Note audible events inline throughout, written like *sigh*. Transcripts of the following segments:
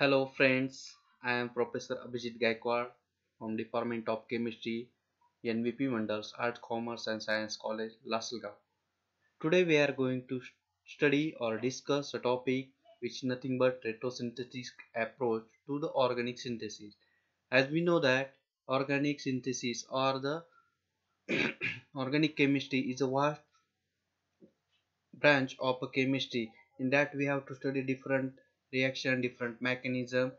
Hello friends, I am Professor Abhijit Gaikwad from Department of Chemistry, NVP Mandals, Art, Commerce and Science College, Lasalgaon. Today we are going to study or discuss a topic which nothing but retrosynthetic approach to the organic synthesis. As we know that organic synthesis or the *coughs* organic chemistry is a vast branch of a chemistry in that we have to study different reaction different mechanism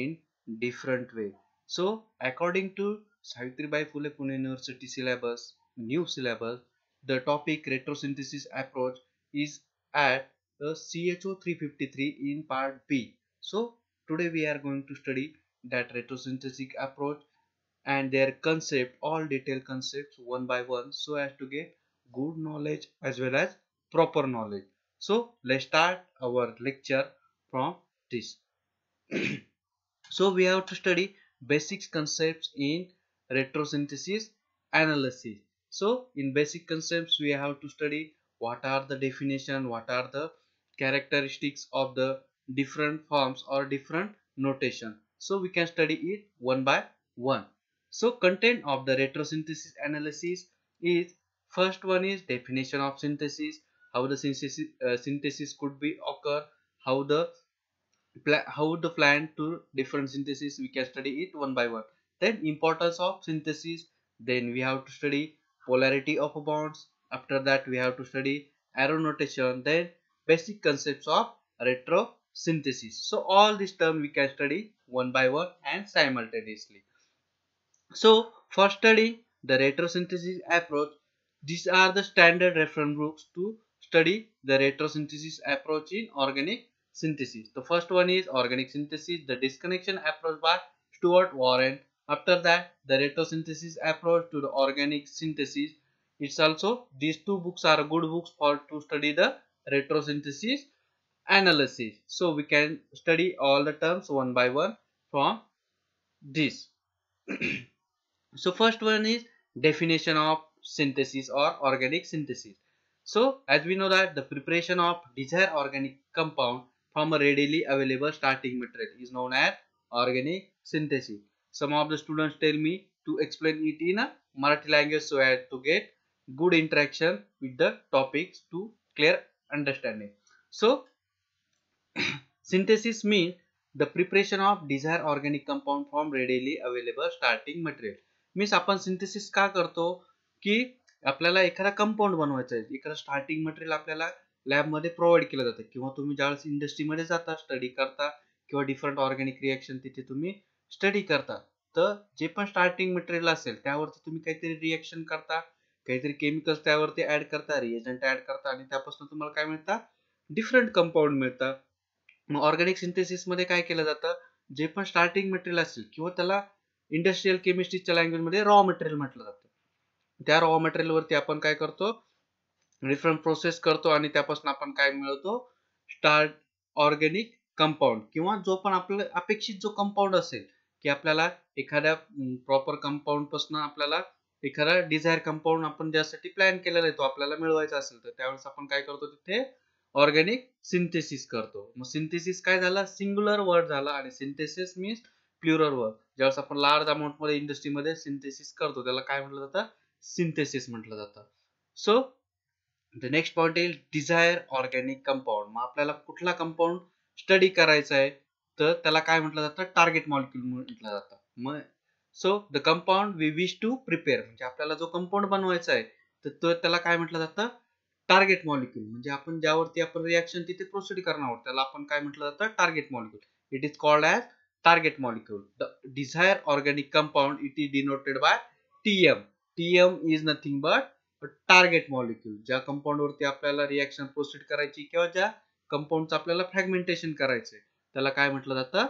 in different way so according to Savitribai Phule Pune University syllabus new syllabus the topic retrosynthesis approach is at the CHO 353 in part B so today we are going to study that retrosynthetic approach and their concept all detailed concepts one by one so as to get good knowledge as well as proper knowledge so let's start our lecture from *clears throat* so we have to study basic concepts in retrosynthesis analysis so in basic concepts we have to study what are the definition what are the characteristics of the different forms or different notation so we can study it one by one so content of the retrosynthesis analysis is first one is definition of synthesis how the synthesis, uh, synthesis could be occur how the how the plant to different synthesis we can study it one by one then importance of synthesis then we have to study polarity of bonds after that we have to study arrow notation then basic concepts of retrosynthesis so all these terms we can study one by one and simultaneously so for study the retrosynthesis approach these are the standard reference books to study the retrosynthesis approach in organic synthesis. The first one is organic synthesis, the disconnection approach by Stuart Warren. After that, the retrosynthesis approach to the organic synthesis. It's also, these two books are good books for to study the retrosynthesis analysis. So we can study all the terms one by one from this. *clears throat* so first one is definition of synthesis or organic synthesis. So as we know that the preparation of desired organic compound from a readily available starting material is known as organic synthesis. Some of the students tell me to explain it in a Marathi language so as to get good interaction with the topics to clear understanding. So, *coughs* synthesis means the preparation of desired organic compound from readily available starting material. Means upon synthesis, ka karto ki आपल्याला एखादा compound बनवायचं आहे ekara starting material आपल्याला लॅबमध्ये provide केलं जातं किंवा तुम्ही ज्यावेळेस इंडस्ट्रीमध्ये जाता स्टडी करता किंवा डिफरंट ऑर्गॅनिक रिॲक्शन तिथे तुम्ही स्टडी करता तर जे पण स्टार्टिंग मटेरियल असेल त्यावरती तुम्ही काहीतरी रिॲक्शन करता काहीतरी केमिकल्स त्यावरती ऍड करता रिएजंट ऍड करता आणि त्यापासून तुम्हाला काय मिळतं डिफरंट कंपाऊंड मिळतं मग ऑर्गॅनिक सिंथेसिसमध्ये काय केलं जातं जे पण स्टार्टिंग मटेरियल असेल किंवा त्याला इंडस्ट्रीयल केमिस्ट्रीच्या लँग्वेजमध्ये रॉ मटेरियल म्हटलं जातं त्या रॉ मटेरियलवरती आपण काय करतो डिफरंट प्रोसेस करतो आणि त्यापासून आपण काय मिळवतो स्टार्ट ऑर्गेनिक कंपाऊंड किंवा जो पण आपल्याला अपेक्षित जो कंपाऊंड असेल की आपल्याला एखाद्या प्रॉपर कंपाऊंड पासून आपल्याला एखादा डिझायर कंपाऊंड आपण ज्यासाठी प्लॅन केलेला आहे तो आपल्याला मिळवायचा असेल तर त्यावेळेस आपण काय करतो तिथे ऑर्गेनिक सिंथेसिस करतो मग सिंथेसिस काय झाला सिंग्युलर वर्ड झाला आणि सिंथेसिस मीन्स प्युरर वर्ड ज्यावेळेस आपण लार्ज अमाऊंटमध्ये इंडस्ट्रीमध्ये सिंथेसिस करतो त्याला काय म्हटलं जातं सिंथेसिस म्हटलं जातं सो द नेक्स्ट पॉइंट येईल डिझायर ऑर्गॅनिक कंपाऊंड मग आपल्याला कुठला कंपाऊंड स्टडी करायचा आहे तर त्याला काय म्हटलं जातं टार्गेट मॉलिक्युल म्हटलं जातं मग so the compound we wish to prepare म्हणजे आपल्याला जो कंपाऊंड बनवायचा आहे तर तो त्याला काय म्हटलं जातं टार्गेट मॉलिक्युल म्हणजे आपण ज्यावरती आपण रिॲक्शन तिथे प्रोसिड करणार आहोत त्याला आपण काय म्हटलं जातं target molecule it is called as target molecule the desire organic compound it is denoted by T M T M is nothing but target molecule ज्या वरती आपल्याला रिएक्शन प्रोसिड करायची किंवा ज्या कंपाऊंडचं आपल्याला फ्रॅगमेंटेशन करायचंय त्याला काय म्हटलं जातं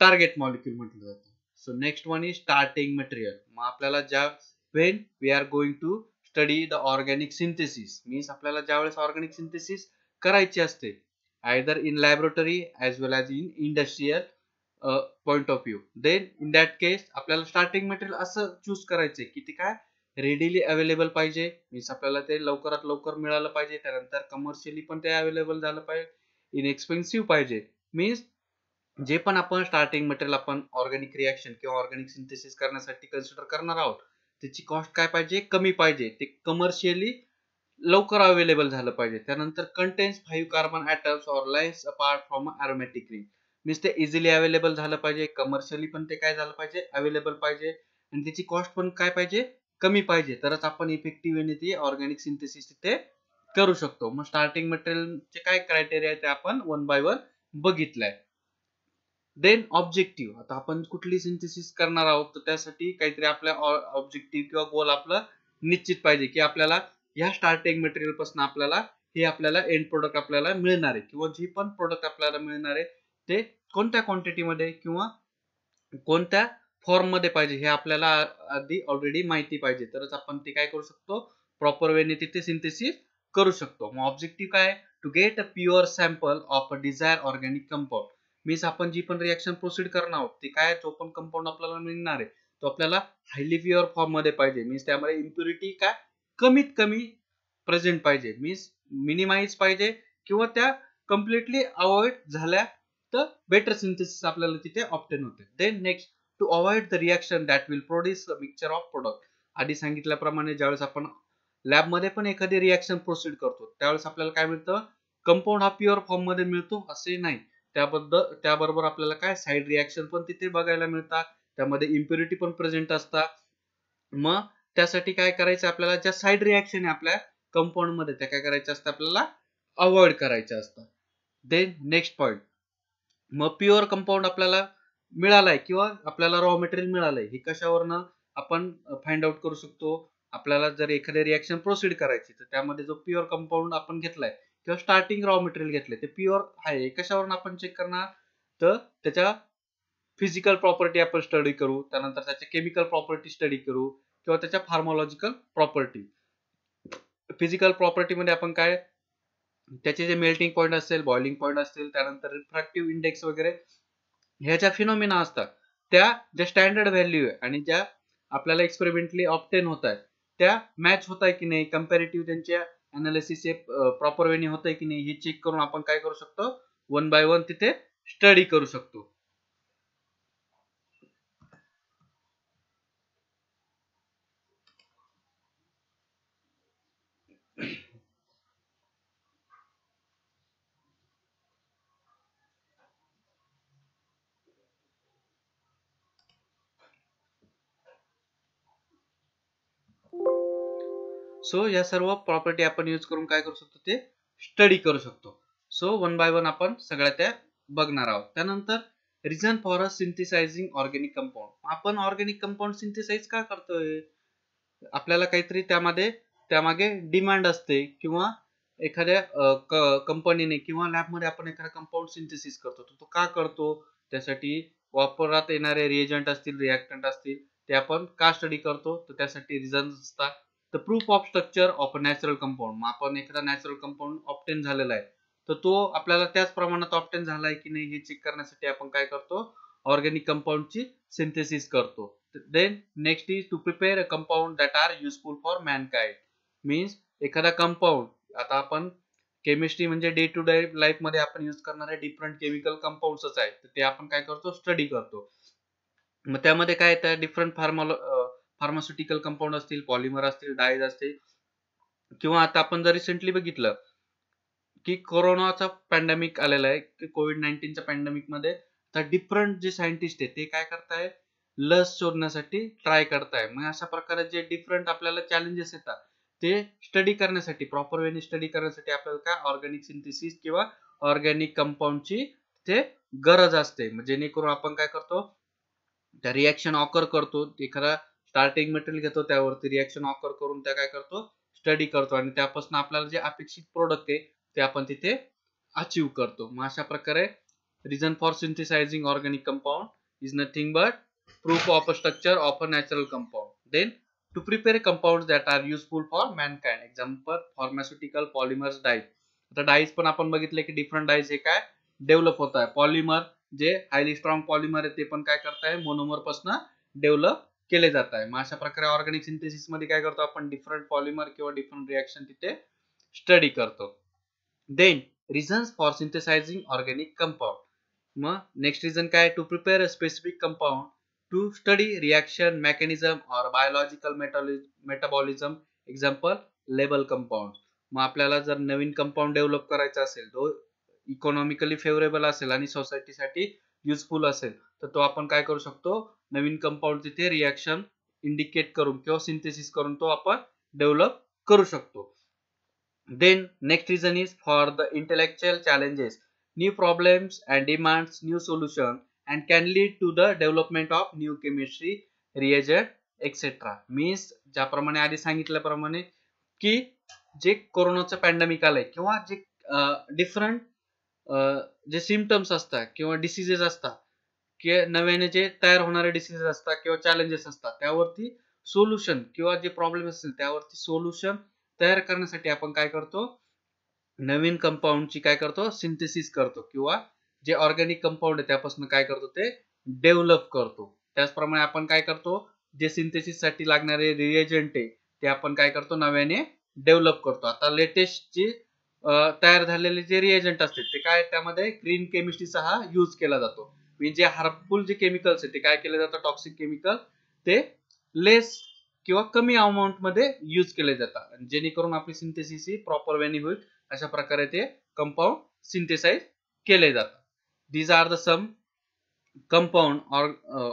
टार्गेट मॉलिक्यूल म्हटलं जातं so next one is starting material मग आपल्याला ज्या when we are going to study the organic synthesis means आपल्याला ज्या वेळेस ऑर्गॅनिक सिंथेसिस करायची असते either in laboratory as well as in industrial point of view then in that case आपल्याला starting material असं चूज करायचंय की ते काय रेडीली अवेलेबल पाहिजे मीन्स आपल्याला ते लवकरात लवकर मिळालं पाहिजे त्यानंतर कमर्शियली पण ते अवेलेबल झालं पाहिजे इनएक्सपेन्सिव्ह पाहिजे मीन्स जे पण आपण स्टार्टिंग मटेरियल आपण ऑर्गॅनिक रिॲक्शन किंवा ऑर्गॅनिक सिंथेसिस करण्यासाठी कन्सिडर करणार आहोत त्याची कॉस्ट काय पाहिजे कमी पाहिजे ते कमर्शियली लवकर अवेलेबल झालं पाहिजे त्यानंतर contains five carbon atoms or lines apart from aromatic ring means ते इझिली अवेलेबल झालं पाहिजे कमर्शियली पण ते काय झालं पाहिजे अवेलेबल पाहिजे आणि त्याची कॉस्ट पण काय पाहिजे कमी पाहिजे तरच आपण इफेक्टिव्ह ते ऑर्गॅनिक सिंथेसिस तिथे करू शकतो मग स्टार्टिंग मटेरियलचे काय क्रायटेरिया आहे ते आपण वन बाय वन बघितलंय देन ऑब्जेक्टिव्ह आता आपण कुठली सिंथेसिस करणार आहोत तर त्यासाठी काहीतरी आपल्या ऑब्जेक्टिव्ह किंवा गोल आपलं निश्चित पाहिजे की आपल्याला ह्या स्टार्टिंग मटेरियल पासून आपल्याला हे आपल्याला एंड प्रोडक्ट आपल्याला मिळणार आहे किंवा जे पण प्रोडक्ट आपल्याला मिळणार आहे ते कोणत्या क्वांटिटीमध्ये किंवा कोणत्या फॉर्म मध्ये पाहिजे हे आपल्याला आधी ऑलरेडी माहिती पाहिजे तरच आपण ते काय करू शकतो प्रॉपर वेने तिथे सिंथेसिस करू शकतो मग ऑब्जेक्टिव्ह काय to get a pure sample of a desire organic compound means आपण जी पण रिॲक्शन प्रोसीड करणार आहोत ते काय जो पण कंपाऊंड आपल्याला मिळणार आहे तो आपल्याला हायली प्युअर फॉर्म मध्ये पाहिजे मीन्स त्यामध्ये इम्प्युरिटी काय कमीत कमी प्रेझेंट पाहिजे मीन्स मिनिमाइज पाहिजे किंवा त्या कम्प्लिटली अवॉइड झाल्या तर बेटर सिंथेसिस आपल्याला तिथे ऑप्टेन होते then next to avoid the reaction that will produce a mixture of product आधी सांगितल्याप्रमाणे ज्यावेळेस आपण लॅबमध्ये पण एखादी रिॲक्शन प्रोसीड करतो त्यावेळेस आपल्याला काय मिळतं कंपाऊंड हा प्युअर फॉर्ममध्ये मिळतो असे नाही त्याबद्दल त्याबरोबर आपल्याला काय साईड रिॲक्शन पण तिथे बघायला मिळतात त्यामध्ये इम्प्युरिटी पण प्रेझेंट असतात मग त्यासाठी काय करायचं आपल्याला ज्या साईड रिॲक्शन आहे आपल्या कंपाऊंडमध्ये त्या काय करायच्या असतात आपल्याला अवॉइड करायच्या असतात देन नेक्स्ट पॉईंट मग प्युअर कंपाऊंड आपल्याला मिळालाय किंवा आपल्याला रॉ मटेरियल मिळालंय हे कशावरनं आपण फाइंड आउट करू शकतो आपल्याला जर एखादी रिॲक्शन प्रोसीड करायची तर त्यामध्ये जो प्युअर कंपाऊंड आपण घेतलाय किंवा स्टार्टिंग रॉ मटेरियल घेतलंय ते प्युअर आहे कशावरून आपण चेक करणार तर त्याच्या फिजिकल प्रॉपर्टी आपण स्टडी करू त्यानंतर त्याच्या केमिकल प्रॉपर्टी स्टडी करू किंवा त्याच्या फार्मोलॉजिकल प्रॉपर्टी फिजिकल प्रॉपर्टीमध्ये आपण काय त्याचे जे मेल्टिंग पॉईंट असेल बॉइलिंग पॉईंट असेल त्यानंतर रिफ्रॅक्टिव्ह इंडेक्स वगैरे ह्या ज्या फिनोमिना असतात त्या ज्या स्टँडर्ड व्हॅल्यू आहे आणि ज्या आपल्याला एक्सपेरिमेंटली ऑप्टेन होत आहेत त्या मॅच होत आहे की नाही कम्पॅरेटिव्ह त्यांच्या अनालिसिस प्रॉपर वेने होत आहे की नाही हे चेक करून आपण काय करू शकतो वन बाय वन तिथे स्टडी करू शकतो सो या सर्व प्रॉपर्टी आपण यूज करून काय करू शकतो ते स्टडी करू शकतो सो वन बाय वन आपण सगळ्या त्या बघणार आहोत त्यानंतर reason for a synthesizing organic compound आपण ऑर्गेनिक कंपाऊंड सिंथिसाइज का करतोय आपल्याला काहीतरी त्यामध्ये त्यामागे डिमांड असते किंवा एखाद्या कंपनीने किंवा लॅबमध्ये आपण एखादा कंपाऊंड सिंथिसिस करतो तो का करतो त्यासाठी वापरात येणारे रिएजंट असतील रिॲक्टंट असतील ते आपण का स्टडी करतो तर त्यासाठी रिझन्स असतात तर proof of structure of a natural compound मग आपण एखादा नॅचरल कंपाऊंड ऑप्टेन झालेला आहे तर तो आपल्याला त्याच प्रमाणात ऑप्टेन झाला आहे की नाही हे चेक करण्यासाठी आपण काय करतो ऑर्गॅनिक कंपाऊंडची सिंथेसिस करतो then next is to prepare a compound that are useful for mankind means एखादा कंपाऊंड आता आपण केमिस्ट्री म्हणजे डे टू डे लाईफ मध्ये आपण युज करणारे डिफरंट केमिकल कंपाऊंडच आहेत ते आपण काय करतो स्टडी करतो मग त्यामध्ये काय येतं डिफरंट फार्मॉलॉ फार्मास्युटिकल कंपाऊंड असतील पॉलिमर असतील डायज असतील किंवा आता आपण जर रिसेंटली बघितलं की कोरोनाचा पॅन्डेमिक आलेला आहे की कोविड नाईन्टीनच्या पॅन्डेमिक मध्ये तर डिफरंट जे सायंटिस्ट आहे ते काय करताय लस शोधण्यासाठी ट्राय करताय मग अशा प्रकारे जे डिफरंट आपल्याला चॅलेंजेस येतात ते स्टडी करण्यासाठी प्रॉपर वेने स्टडी करण्यासाठी आपल्याला काय ऑर्गॅनिक सिंथेसिस किंवा ऑर्गॅनिक कंपाऊंडची ते गरज असते जेणेकरून आपण काय करतो त्या रिॲक्शन ऑकर करतो एखादा स्टार्टिंग मटेरियल घेतो त्यावरती रिॲक्शन ऑफर करून त्या काय करतो स्टडी करतो आणि त्यापासून आपल्याला जे अपेक्षित प्रोडक्ट आहे ते आपण तिथे अचीव करतो मग अशा प्रकारे reason for synthesizing organic compound is nothing but proof of structure of a natural compound then to prepare compound that are useful for man mankind. Example pharmaceutical polymer dyes आता dyes पण आपण बघितले की different dies हे काय develop होत आहे polymer जे हायली स्ट्रॉंग पॉलिमर आहे ते पण काय करताय मोनोमर पासन डेव्हलप केले जात आहे मग अशा प्रकारे ऑर्गॅनिक सिंथेसिस मध्ये काय करतो आपण डिफरंट पॉलिमर किंवा डिफरंट रिॲक्शन तिथे स्टडी करतो then reason for synthesizing organic compound मग नेक्स्ट रिझन काय to prepare a specific compound to study reaction mechanism or biological metabolism example label compound मग आपल्याला जर नवीन कंपाऊंड डेव्हलप करायचा असेल तो इकॉनॉमिकली फेवरेबल असेल आणि सोसायटीसाठी युजफुल असेल तर तो आपण काय करू शकतो नवीन कंपाऊंड तिथे रिॲक्शन इंडिकेट करून किंवा सिंथेसिस करून तो आपण डेव्हलप करू शकतो then next reason is for the intellectual challenges new problems and demands new solution and can lead to the development of new chemistry reagent etcetera means ज्याप्रमाणे आधी सांगितल्याप्रमाणे की जे कोरोनाचं पॅन्डेमिक आलंय किंवा जे डिफरंट जे सिमटम्स असतात किंवा डिसिजेस असतात के नव्याने जे तयार होणारे डिसिजेस असतात किंवा चॅलेंजेस असतात त्यावरती सोल्युशन किंवा जे प्रॉब्लेम असतील त्यावरती सोल्युशन तयार करण्यासाठी आपण काय करतो नवीन ची काय करतो सिंथेसिस करतो किंवा जे ऑर्गॅनिक कंपाऊंड आहे त्यापासून काय करतो ते डेव्हलप करतो त्याचप्रमाणे आपण काय करतो जे सिंथेसिस साठी लागणारे रिएजंट आहे ते आपण काय करतो नव्याने डेव्हलप करतो आता लेटेस्ट जे तयार झालेले जे रिएजंट असते ते काय त्यामध्ये ग्रीन केमिस्ट्रीचा हा यूज केला जातो म्हणजे जे हार्मफुल जे केमिकल्स आहेत ते काय केले जातात टॉक्सिक केमिकल ते लेस किंवा कमी अमाऊंट मध्ये युज केले जातात जेणेकरून आपली सिंथेसिस ही प्रॉपर वेने होईल अशा प्रकारे ते कंपाऊंड सिंथेसाइज केले जातात these are the some compound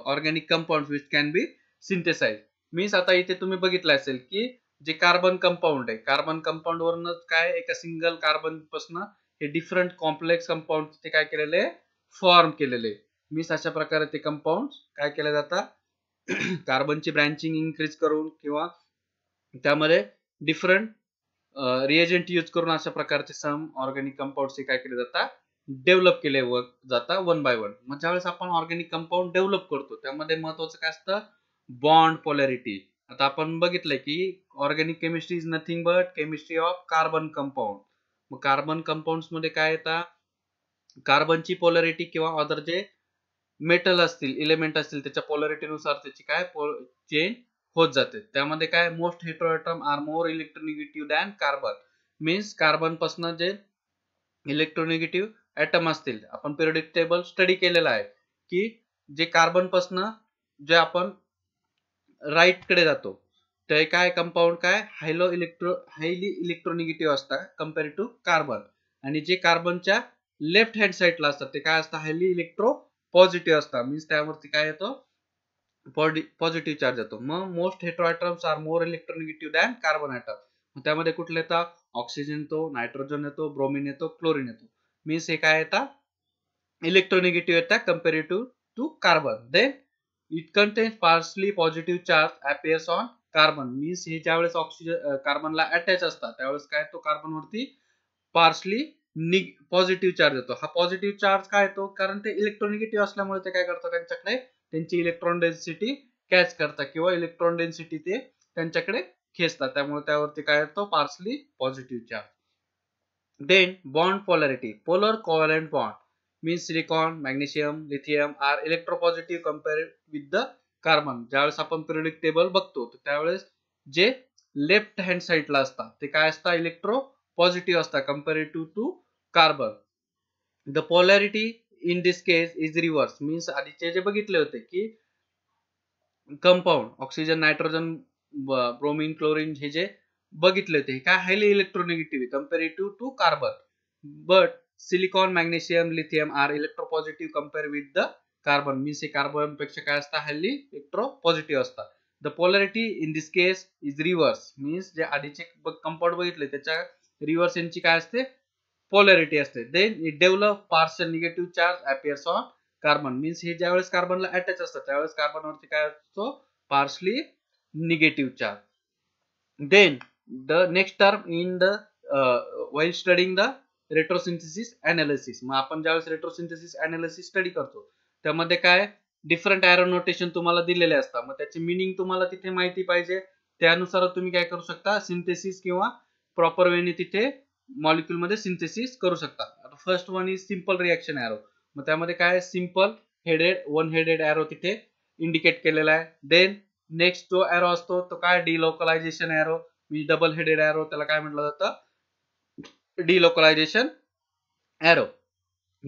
organic compound which can be synthesize means आता इथे तुम्ही बघितलं असेल की जे कार्बन कंपाऊंड आहे कार्बन कंपाऊंड वरन काय एका सिंगल कार्बन पासून हे डिफरंट कॉम्प्लेक्स कंपाऊंड ते काय केलेले फॉर्म केलेले मिस अशा प्रकारे ते कंपाऊंड *clears throat* काय केले जातात कार्बनची ब्रँचिंग इन्क्रीज करून किंवा त्यामध्ये डिफरंट रिएजंट यूज करून अशा प्रकारचे सम ऑर्गॅनिक कंपाऊंड काय केले जातात डेव्हलप केले व जाता वन बाय वन मग ज्यावेळेस आपण ऑर्गॅनिक कंपाऊंड डेव्हलप करतो त्यामध्ये महत्वाचं काय असतं बॉन्ड पॉलॅरिटी आता आपण बघितलंय की organic chemistry is nothing but chemistry of carbon compound मग कार्बन कंपाऊंड मध्ये काय येतात कार्बनची पॉलॅरिटी किंवा अदर जे मेटल असतील इलेमेंट असतील त्याच्या पॉलरिटीनुसार त्याची काय चेंज होत जाते त्यामध्ये काय most heteroatom are more electronegative than carbon means carbon पासून जे इलेक्ट्रोनिगेटिव्ह ऍटम असतील आपण पिरियडिक टेबल स्टडी केलेला आहे की जे कार्बन पासून जे आपण राईट कडे जातो ते काय कंपाऊंड काय हायलो इलेक्ट्रो हायली इलेक्ट्रोनिगेटिव्ह असतात कम्पेअर्ड टू कार्बन आणि जे कार्बनच्या लेफ्ट हँड साईडला असतात ते काय असतं हायली इलेक्ट्रो पॉझिटिव्ह असतात मीन्स त्यावरती काय येतो पॉझिटिव्ह चार्ज येतो मग most heteroatoms are more electronegative than carbon atom त्यामध्ये कुठले येतात ऑक्सिजन येतो नायट्रोजन येतो ब्रोमिन येतो क्लोरीन येतो मीन्स हे काय येतात इलेक्ट्रोनिगेटिव्ह येतात comparative to carbon then it contains partially positive charge appears on carbon means हे ज्यावेळेस ऑक्सिजन कार्बनला अटॅच असतात त्यावेळेस काय तो कार्बनवरती पार्सली पॉझिटिव्ह चार्ज येतो हा पॉझिटिव्ह चार्ज काय येतो कारण ते इलेक्ट्रॉनिगेटिव्ह असल्यामुळे ते काय करतात त्यांच्याकडे त्यांची इलेक्ट्रॉन डेन्सिटी कॅच करतात किंवा इलेक्ट्रॉन डेन्सिटी ते त्यांच्याकडे खेचतात त्यामुळे त्यावरती काय येतो partially positive charge then bond polarity polar covalent bond mean silicon magnesium lithium are electropositive compare with the carbon ज्यावेळेस आपण पिरियडिक टेबल बघतो त्यावेळेस जे लेफ्ट हँड साईडला असतात ते काय असतात इलेक्ट्रो पॉझिटिव्ह असता comparative to carbon the polarity in this case is reverse means आधीचे जे बघितले होते की compound oxygen nitrogen bromine chlorine हे जे बघितले होते हे काय highly electronegative comparative to carbon but silicon magnesium lithium are electropositive compare with the carbon means हे कार्बन पेक्षा काय असतं हायली इलेक्ट्रो पॉझिटिव्ह असतात the polarity in this case is reverse means जे आधीचे कंपाऊंड बघितले त्याच्या रिव्हर्स यांची काय असते पॉलॅरिटी असते then it develop partial negative charge appears on carbon means हे ज्यावेळेस कार्बनला अटॅच असतात त्यावेळेस कार्बनवरती काय असतो partially negative charge then the next term in the while studying the retrosynthesis analysis मग आपण ज्यावेळेस रेट्रोसिंथेसिस अनालिसिस स्टडी करतो त्यामध्ये काय डिफरंट एरो नोटेशन तुम्हाला दिलेले असतात मग त्याची मिनिंग तुम्हाला तिथे माहिती पाहिजे त्यानुसार तुम्ही काय करू शकता सिंथेसिस किंवा प्रॉपर वेने तिथे मॉलिक्युलमध्ये सिंथेसिस करू शकता आता first one is simple reaction arrow मग त्यामध्ये काय simple headed one headed arrow तिथे इंडिकेट केलेला आहे देन नेक्स्ट जो ॲरो असतो तो काय डिलोकलायझेशन ॲरो म्हणजे डबल हेडेड ॲरो त्याला काय म्हटलं जातं delocalization arrow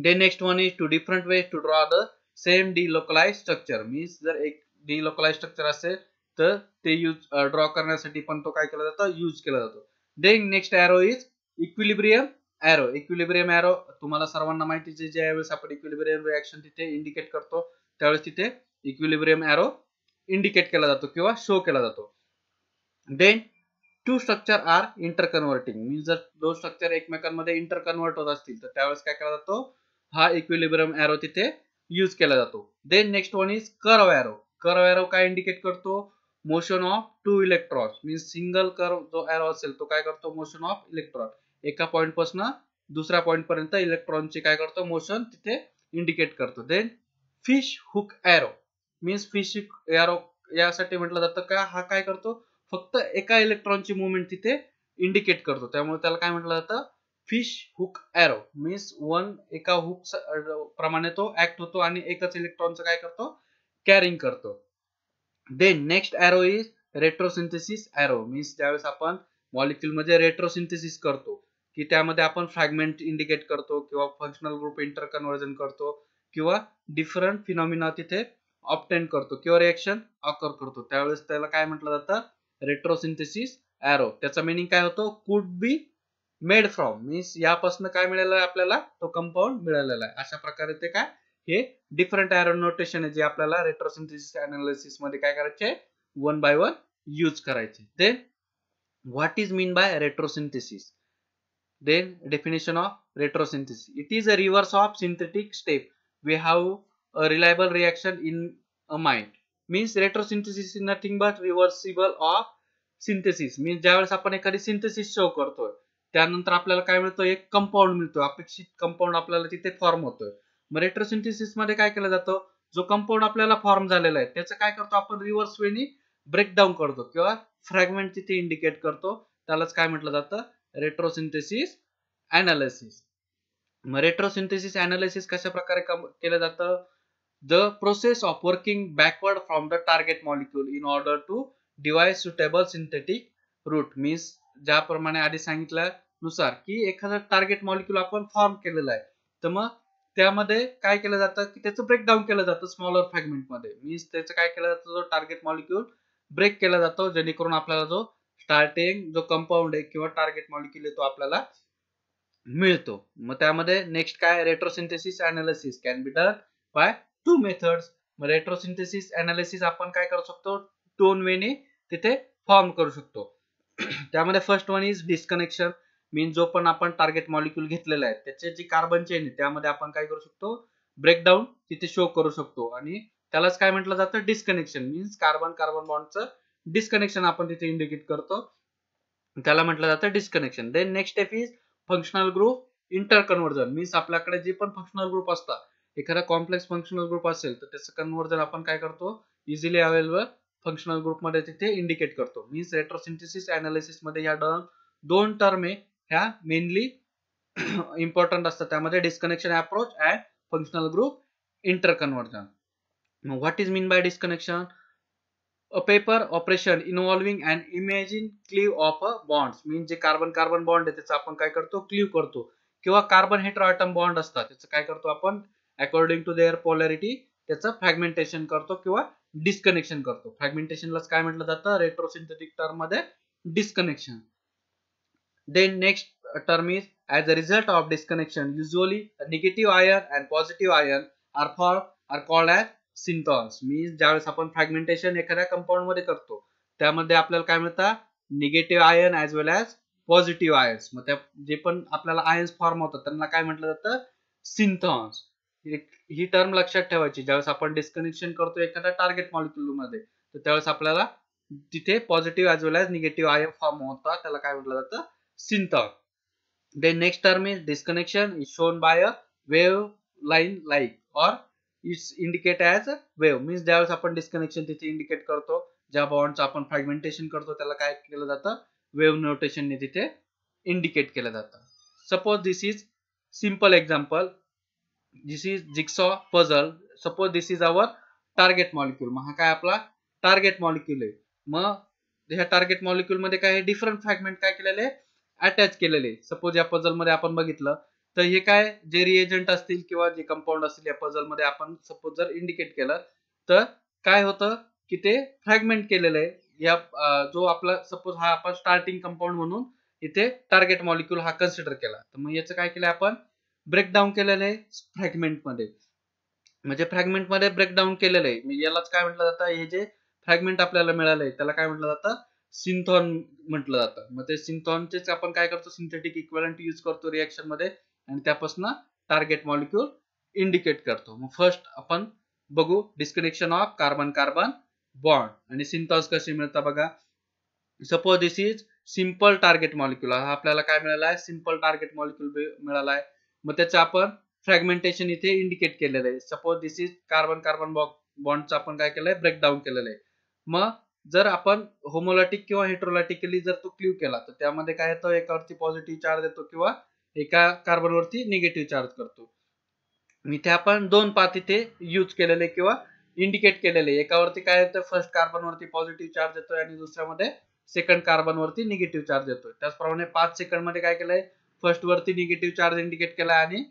then next one is two different ways to draw the same delocalize structure means जर एक डिलोकलाइज स्ट्रक्चर असेल तर ते यूज ड्रॉ करण्यासाठी पण तो काय केला जातो यूज केला जातो then next arrow is equilibrium arrow equilibrium arrow तुम्हाला सर्वांना माहितीच आहे ज्यावेळेस आपण इक्विलिब्रियम रिॲक्शन तिथे इंडिकेट करतो त्यावेळेस तिथे इक्विलिब्रियम एरो इंडिकेट केला जातो किंवा शो केला जातो then two structure are interconverting means जर दोन स्ट्रक्चर एकमेकांमध्ये इंटरकन्व्हर्ट होत असतील तर त्यावेळेस काय केला जातो हा इक्विलिब्रियम एरो तिथे यूज केला जातो then next one is curve arrow curve arrow काय इंडिकेट करतो motion of two electron means single curve जो एरो असेल तो काय करतो मोशन ऑफ इलेक्ट्रॉन एका पॉइंट पासून दुसऱ्या पॉइंट पर्यंत इलेक्ट्रॉनचे काय करतो मोशन तिथे इंडिकेट करतो then fish hook arrow means fish hook arrow यासाठी म्हटलं जातं का हा काय करतो फक्त एका इलेक्ट्रॉनची मुवमेंट तिथे इंडिकेट करतो त्यामुळे त्याला काय म्हटलं जातं fish hook arrow means one एका हुक प्रमाणे तो ऍक्ट होतो आणि एकच इलेक्ट्रॉनचं काय करतो कॅरिंग करतो then next arrow is retrosynthesis arrow means ज्यावेळेस आपण मॉलिक्युलमध्ये रेट्रोसिंथेसिस करतो की त्यामध्ये आपण फ्रॅगमेंट इंडिकेट करतो किंवा फंक्शनल ग्रुप इंटर कन्व्हर्जन करतो किंवा डिफरंट फिनॉमिना तिथे ऑप्टेन करतो किंवा रिएक्शन ऑकर करतो त्यावेळेस त्याला काय म्हटलं जातं रेट्रोसिंथेसिस एरो त्याचा मिनिंग काय होतो could be made from means यापासून काय आहे आपल्याला तो कंपाऊंड मिळालेला आहे अशा प्रकारे ते काय हे डिफरंट आयरन नोटेशन आहे जे आपल्याला रेट्रोसिंथेसिस अनालिसिस मध्ये काय करायचे वन बाय वन यूज करायचे ते what is mean by retrosynthesis then definition of retrosynthesis it is a reverse of synthetic step we a reliable reaction in a mind means retrosynthesis is nothing but reversible of synthesis means ज्यावेळेस आपण एखादी synthesis show करतोय त्यानंतर आपल्याला काय मिळतो एक compound मिळतो अपेक्षित कंपाऊंड आपल्याला तिथे फॉर्म होतोय मग रेट्रोसिंथेसिस मध्ये काय केलं जातं जो कंपाऊंड आपल्याला फॉर्म झालेला आहे त्याचं काय करतो आपण रिव्हर्स वेणी ब्रेकडाऊन करतो किंवा फ्रॅगमेंट तिथे इंडिकेट करतो त्यालाच काय म्हटलं जातं रेट्रोसिंथेसिस अनालिसिस मग रेट्रोसिंथेसिस अनालिसिस कशा प्रकारे केलं जातं the process of working backward from the target molecule in order to devise suitable synthetic route means ज्याप्रमाणे आधी सांगितल्यानुसार की एखादं टार्गेट मॉलिक्युल आपण फॉर्म केलेलं आहे तर मग त्यामध्ये काय केलं जातं की त्याचं ब्रेकडाऊन केलं जातं स्मॉलर मध्ये मीन्स त्याचं काय केलं जातं जो टार्गेट मॉलिक्युल ब्रेक केला जातो जेणेकरून आपल्याला जो स्टार्टिंग जो कंपाऊंड आहे किंवा टार्गेट मॉलिक्युल आहे तो आपल्याला मिळतो मग त्यामध्ये नेक्स्ट काय retrosynthesis analysis can be done by two methods मग रेट्रोसिंथेसिस अनालिसिस आपण काय करू शकतो दोन वेने तिथे फॉर्म करू शकतो *clears throat* त्यामध्ये first one is disconnection mean जो पण आपण टार्गेट मॉलिक्युल घेतलेला आहे त्याचे जे कार्बन चेन आहे त्यामध्ये आपण काय करू शकतो ब्रेकडाऊन तिथे शो करू शकतो आणि त्यालाच काय म्हटलं जातं डिस्कनेक्शन मीन्स कार्बन कार्बन बॉन्डचं डिस्कनेक्शन आपण तिथे इंडिकेट करतो त्याला म्हटलं जातं disconnection then next step is functional group interconversion means आपल्याकडे जे पण फंक्शनल ग्रुप असतात एखादा कॉम्प्लेक्स फंक्शनल ग्रुप असेल तर त्याचं कन्व्हर्जन आपण काय करतो इझिली अवेलेबल फंक्शनल ग्रुपमध्ये तिथे इंडिकेट करतो मीन्स रेट्रोसिंथेसिस अनालिसिस मध्ये या दोन टर्म आहे ह्या मेनली इम्पॉर्टंट *clears throat* असतात त्यामध्ये disconnection approach and functional group interconversion मग what is mean by disconnection a paper operation involving and imagine cleave of a bond mean जे कार्बन कार्बन बॉन्ड आहे त्याचं आपण काय करतो क्लिव करतो किंवा कार्बन हेट्रोआटम बॉन्ड असतात त्याचं काय करतो आपण अकॉर्डिंग टू देअर पॉलॅरिटी त्याचं फ्रॅगमेंटेशन करतो किंवा डिस्कनेक्शन करतो फ्रॅगमेंटेशनलाच काय म्हटलं जातं रेट्रोसिंथेटिक टर्म मध्ये disconnection Then next term is as a result of disconnection usually negative ion and positive ion are form are called as synthons मी ज्यावेळेस आपण फ्रॅगमेंटेशन एखाद्या कंपाऊंड मध्ये करतो त्यामध्ये आपल्याला काय मिळतं negative ion as well as positive ions मग त्या जे पण आपल्याला आयन्स फॉर्म होतात त्यांना काय म्हटलं जातं सिंथॉन्स ही टर्म लक्षात ठेवायची ज्यावेळेस आपण डिस्कनेक्शन करतो एखाद्या टार्गेट मध्ये तर त्यावेळेस आपल्याला तिथे positive as well as negative ion form होता त्याला काय म्हटलं जातं Synthon. The next term is disconnection is shown by a wave line like or it's indicate as wave means ज्यावेळेस आपण डिस्कनेक्शन तिथे इंडिकेट करतो ज्या बॉन्डचं आपण फ्रॅगमेंटेशन करतो त्याला काय केलं जातं वेव्ह नोटेशनने तिथे इंडिकेट केलं जातं suppose this is simple example this is jigsaw puzzle suppose this is our target molecule मग हा काय आपला टार्गेट मॉलिक्युल आहे मग ह्या टार्गेट मॉलिक्युलमध्ये काय डिफरंट फ्रॅगमेंट काय केलेले आहे अटॅच केलेले सपोज या पझल मध्ये आपण बघितलं तर हे काय जे रिएजंट असतील किंवा जे कंपाऊंड असतील या पझल मध्ये आपण सपोज जर इंडिकेट केलं तर काय होतं की ते फ्रॅगमेंट केलेलं आहे या जो आपला सपोज हा आपण स्टार्टिंग कंपाऊंड म्हणून इथे टार्गेट मॉलिक्युल हा कन्सिडर केला तर मग याचं काय केलं आपण ब्रेकडाऊन केलेलं आहे मध्ये म्हणजे फ्रॅगमेंटमध्ये ब्रेकडाऊन केलेलं आहे यालाच काय म्हटलं जातं हे जे फ्रॅगमेंट आपल्याला मिळालंय त्याला काय म्हटलं जातं सिंथॉन म्हटलं जातं मग ते सिंथॉनचेच आपण काय करतो सिंथेटिक इक्वलंट यूज करतो रिॲक्शन मध्ये आणि त्यापासून टार्गेट मॉलिक्युल इंडिकेट करतो मग फर्स्ट आपण बघू disconnection of carbon carbon bond आणि सिंथॉन्स कसे मिळतात बघा suppose this is simple target molecule हा आपल्याला काय मिळाला आहे सिम्पल टार्गेट मॉलिक्युल मिळाला आहे मग त्याचं आपण फ्रॅगमेंटेशन इथे इंडिकेट केलेलं आहे suppose this is carbon carbon बॉन्डचं आपण काय केलंय ब्रेकडाऊन केलेलं आहे मग जर आपण होमोलॉटिक किंवा हेट्रोलॅटिकली जर तो क्लिव केला तर त्यामध्ये काय येतो एकावरती पॉझिटिव्ह चार्ज येतो किंवा एका कार्बनवरती निगेटिव्ह चार्ज करतो इथे आपण दोन पाथ इथे यूज केलेले किंवा इंडिकेट केलेले एकावरती काय येतं फर्स्ट कार्बनवरती पॉझिटिव्ह चार्ज येतोय आणि दुसऱ्यामध्ये सेकंड कार्बनवरती निगेटिव्ह चार्ज येतोय त्याचप्रमाणे पाच सेकंड मध्ये काय केलंय फर्स्ट वरती निगेटिव्ह चार्ज इंडिकेट केला आणि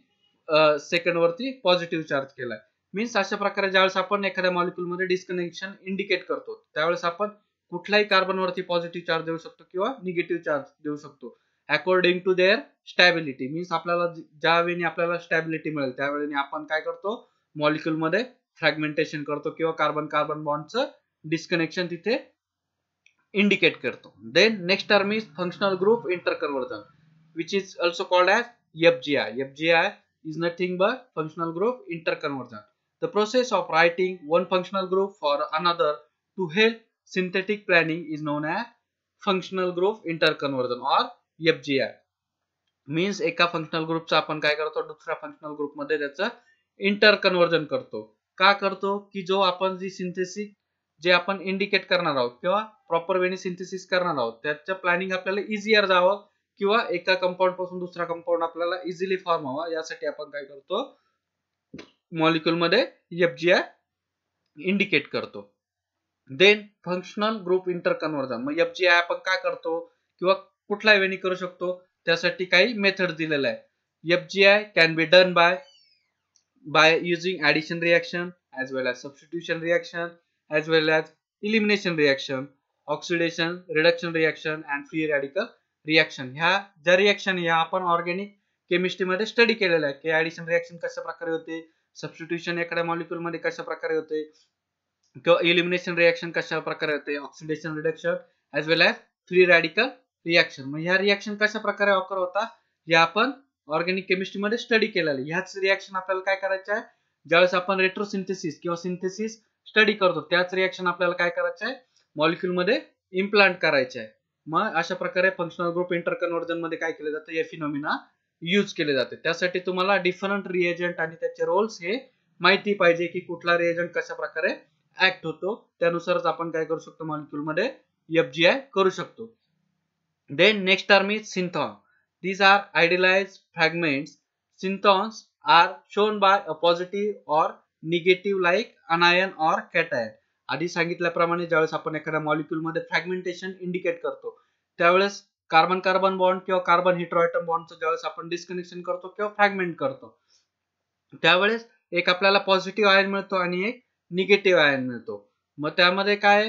सेकंड वरती पॉझिटिव्ह चार्ज केलाय मीन्स अशा प्रकारे ज्यावेळेस आपण एखाद्या मॉलिक्यूलमध्ये डिस्कनेक्शन इंडिकेट करतो त्यावेळेस आपण कुठलाही कार्बनवरती पॉझिटिव्ह चार्ज देऊ शकतो किंवा निगेटिव्ह चार्ज देऊ शकतो according to their stability means आपल्याला ज्या आपल्याला स्टॅबिलिटी मिळेल त्यावेळी आपण काय करतो मॉलिक्यूलमध्ये फ्रॅगमेंटेशन करतो किंवा कार्बन कार्बन बॉन्डचं डिस्कनेक्शन तिथे इंडिकेट करतो then next term is functional group interconversion which is also called as FGI FGI is nothing but functional group inter the process of writing one functional group for another to help synthetic planning is known as functional group interconversion or FGI. Means एका functional ग्रुपचा आपण काय करतो दुसऱ्या functional ग्रुपमध्ये त्याचं inter conversion करतो का करतो की जो आपण जी सिंथेसिक जे आपण इंडिकेट करणार आहोत किंवा प्रॉपर वेने सिंथेसिस करणार आहोत त्याचं प्लॅनिंग आपल्याला इझियर जावं किंवा एका कंपाऊंड पासून दुसरा कंपाऊंड आपल्याला इझिली फॉर्म व्हावा यासाठी आपण काय करतो मॉलिक्यूल एफ जी इंडिकेट करतो देन फंक्शनल ग्रुप इंटर मग एफ आय आपण काय करतो किंवा कुठला वेनी करू शकतो त्यासाठी काही मेथड दिलेला आहे FGI can be done by by using addition reaction as well as substitution reaction as well as elimination reaction oxidation reduction reaction and free radical reaction ह्या ज्या रिॲक्शन ह्या आपण ऑर्गॅनिक केमिस्ट्रीमध्ये स्टडी केलेला आहे की ऍडिशन रिॲक्शन कशा प्रकारे होते सबस्टिट्यूशन एखाद्या मध्ये कशा प्रकारे होते किंवा इलिमिनेशन रिॲक्शन कशा प्रकारे होते oxidation reduction as well as free radical reaction मग ह्या रिॲक्शन कशा प्रकारे ऑकर होता हे आपण ऑर्गॅनिक मध्ये स्टडी केलेलं ह्याच रिॲक्शन आपल्याला काय करायचं आहे ज्यावेळेस आपण रेट्रोसिंथेसिस किंवा सिंथेसिस स्टडी करतो त्याच रिॲक्शन आपल्याला काय करायचं आहे मध्ये इम्प्लांट करायचे आहे मग अशा प्रकारे फंक्शनल ग्रुप इंटरकन्व्हर्जन मध्ये काय केलं जातं हे फिनॉमिना यूज केले जाते त्यासाठी तुम्हाला डिफरंट रिएजंट आणि त्याचे रोल्स हे माहिती पाहिजे की कुठला रिएजंट कशा प्रकारे ऍक्ट होतो त्यानुसारच आपण काय करू शकतो मॉलिक्यूलमध्ये एफजीआय करू शकतो देन नेक्स्ट आर मी synthon these are idealize fragments synthons are shown by a positive or negative like anion or cation आधी सांगितल्याप्रमाणे ज्यावेळेस आपण एखाद्या मॉलिक्यूलमध्ये फ्रॅगमेंटेशन इंडिकेट करतो त्यावेळेस कार्बन कार्बन बॉन्ड किंवा कार्बन हिट्रोआयटम बॉन्डचं ज्यावेळेस आपण डिस्कनेक्शन करतो किंवा फ्रॅगमेंट करतो त्यावेळेस एक आपल्याला पॉझिटिव्ह आयन मिळतो आणि एक निगेटिव्ह आयन मिळतो मग त्यामध्ये काय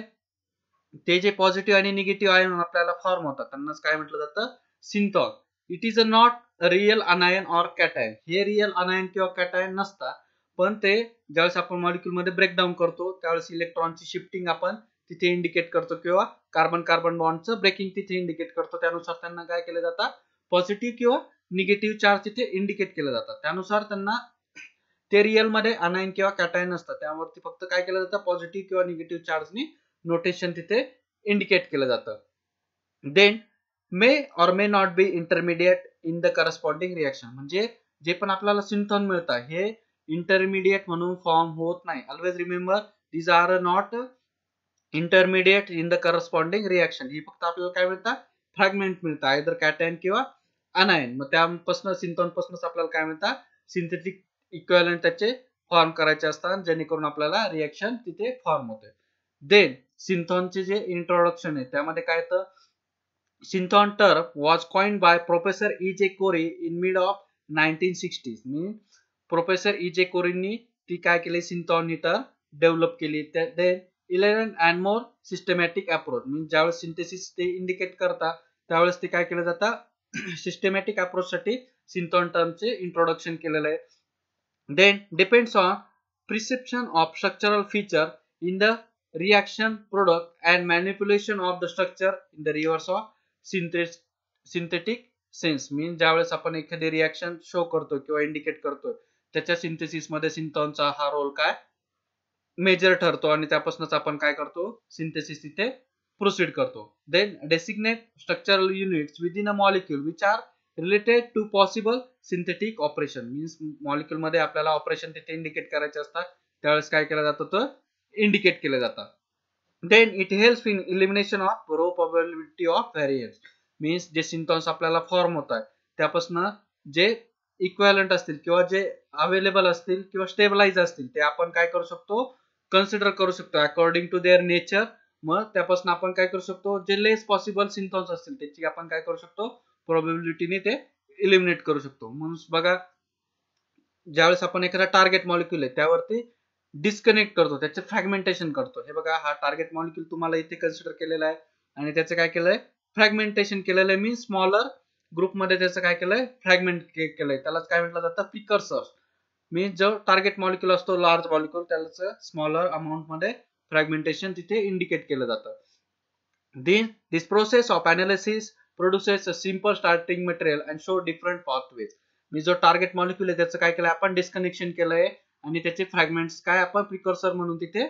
ते जे पॉझिटिव्ह आणि निगेटिव्ह आयन आपल्याला फॉर्म होतात त्यांनाच काय म्हटलं जातं synthon it is a not real anion or cation हे रिअल अनायन किंवा कॅटायन नसता पण ते ज्यावेळेस आपण मॉलिक्यूलमध्ये ब्रेकडाऊन करतो त्यावेळेस इलेक्ट्रॉनची शिफ्टिंग आपण तिथे इंडिकेट करतो किंवा कार्बन कार्बन बॉन्डचं ब्रेकिंग तिथे इंडिकेट करतो त्यानुसार त्यांना काय केलं जातं पॉझिटिव्ह किंवा निगेटिव्ह चार्ज तिथे इंडिकेट केलं जातात त्यानुसार त्यांना ते रिअलमध्ये मध्ये किंवा कॅटायन असतात त्यावरती फक्त काय केलं जातं पॉझिटिव्ह किंवा निगेटिव्ह चार्जनी नोटेशन तिथे इंडिकेट केलं जातं then may or may not be intermediate in the corresponding reaction म्हणजे जे पण आपल्याला सिंथॉन मिळतं हे इंटरमिडिएट म्हणून फॉर्म होत नाही always remember these are not intermediate in the corresponding reaction ही फक्त आपल्याला काय मिळतात फ्रॅगमेंट मिळतं आयदर कॅटायन किंवा अनायन मग त्यापासून सिंथॉनपासूनच आपल्याला काय मिळतात सिंथेटिक इक्वेलंट त्याचे फॉर्म करायचे असतात जेणेकरून आपल्याला रिॲक्शन तिथे फॉर्म होते देन सिंथॉनचे जे इंट्रोडक्शन आहे त्यामध्ये काय येतं synthon term was coined by professor E J Corey in mid of nineteen sixties professor E J कोरींनी ती काय केली सिंथॉन ही टर्म डेव्हलप केली then eleven and more systematic approach म्हणजे ज्यावेळेस सिंथेसिस ते इंडिकेट करता त्यावेळेस ते काय केलं जातं सिस्टमॅटिक *clears throat* अप्रोच साठी सिंथॉन टर्मचे इंट्रोडक्शन केलेलं आहे then depends on perception of structural feature in the reaction product and manipulation of the structure in the reverse of synthe synthetic sense mean ज्यावेळेस आपण एखादी रिॲक्शन शो करतो किंवा इंडिकेट करतो त्याच्या सिंथेसिसमध्ये सिंथॉनचा हा रोल काय मेजर ठरतो आणि त्यापासूनच आपण काय करतो सिंथेसिस तिथे प्रोसीड करतो then designate structural units within a molecule which are related to possible synthetic operation means मॉलिक्युलमध्ये आपल्याला ऑपरेशन तिथे इंडिकेट करायचे असतात त्यावेळेस काय केलं जातं तर इंडिकेट केलं जातात then it help in elimination of row probability of variance means जे सिंथॉन्स आपल्याला फॉर्म होत आहेत त्यापासून जे इक्वॅलंट असतील किंवा जे अवेलेबल असतील किंवा स्टेबलाइज असतील ते आपण काय करू शकतो कन्सिडर करू शकतो अकॉर्डिंग टू देअर नेचर मग त्यापासून आपण काय करू शकतो जे लेस पॉसिबल सिम्पटम्स असतील त्याची आपण काय करू शकतो प्रॉबेबिलिटीने ते इलिमिनेट करू शकतो म्हणून बघा ज्यावेळेस आपण एखादा टार्गेट मॉलिक्युल आहे त्यावरती डिस्कनेक्ट करतो त्याचे फ्रॅगमेंटेशन करतो हे बघा हा टार्गेट मॉलिक्युल तुम्हाला इथे कन्सिडर केलेला आहे आणि त्याचं काय केलंय फ्रॅगमेंटेशन केलेलं आहे मी स्मॉलर ग्रुपमध्ये त्याचं काय केलंय फ्रॅगमेंट केलंय त्यालाच काय म्हटलं जातं पिकर्स मी जो टार्गेट मॉलिक्युल असतो लार्ज मॉलिक्युल त्याचं स्मॉलर अमाऊंटमध्ये फ्रॅगमेंटेशन तिथे इंडिकेट केलं जातं this process of analysis produces a simple starting material and show different pathways मी जो टार्गेट मॉलिक्युल आहे त्याचं काय केलं आपण डिस्कनेक्शन केलंय आणि त्याचे फ्रॅगमेंट्स काय आपण प्रिकर्सर म्हणून तिथे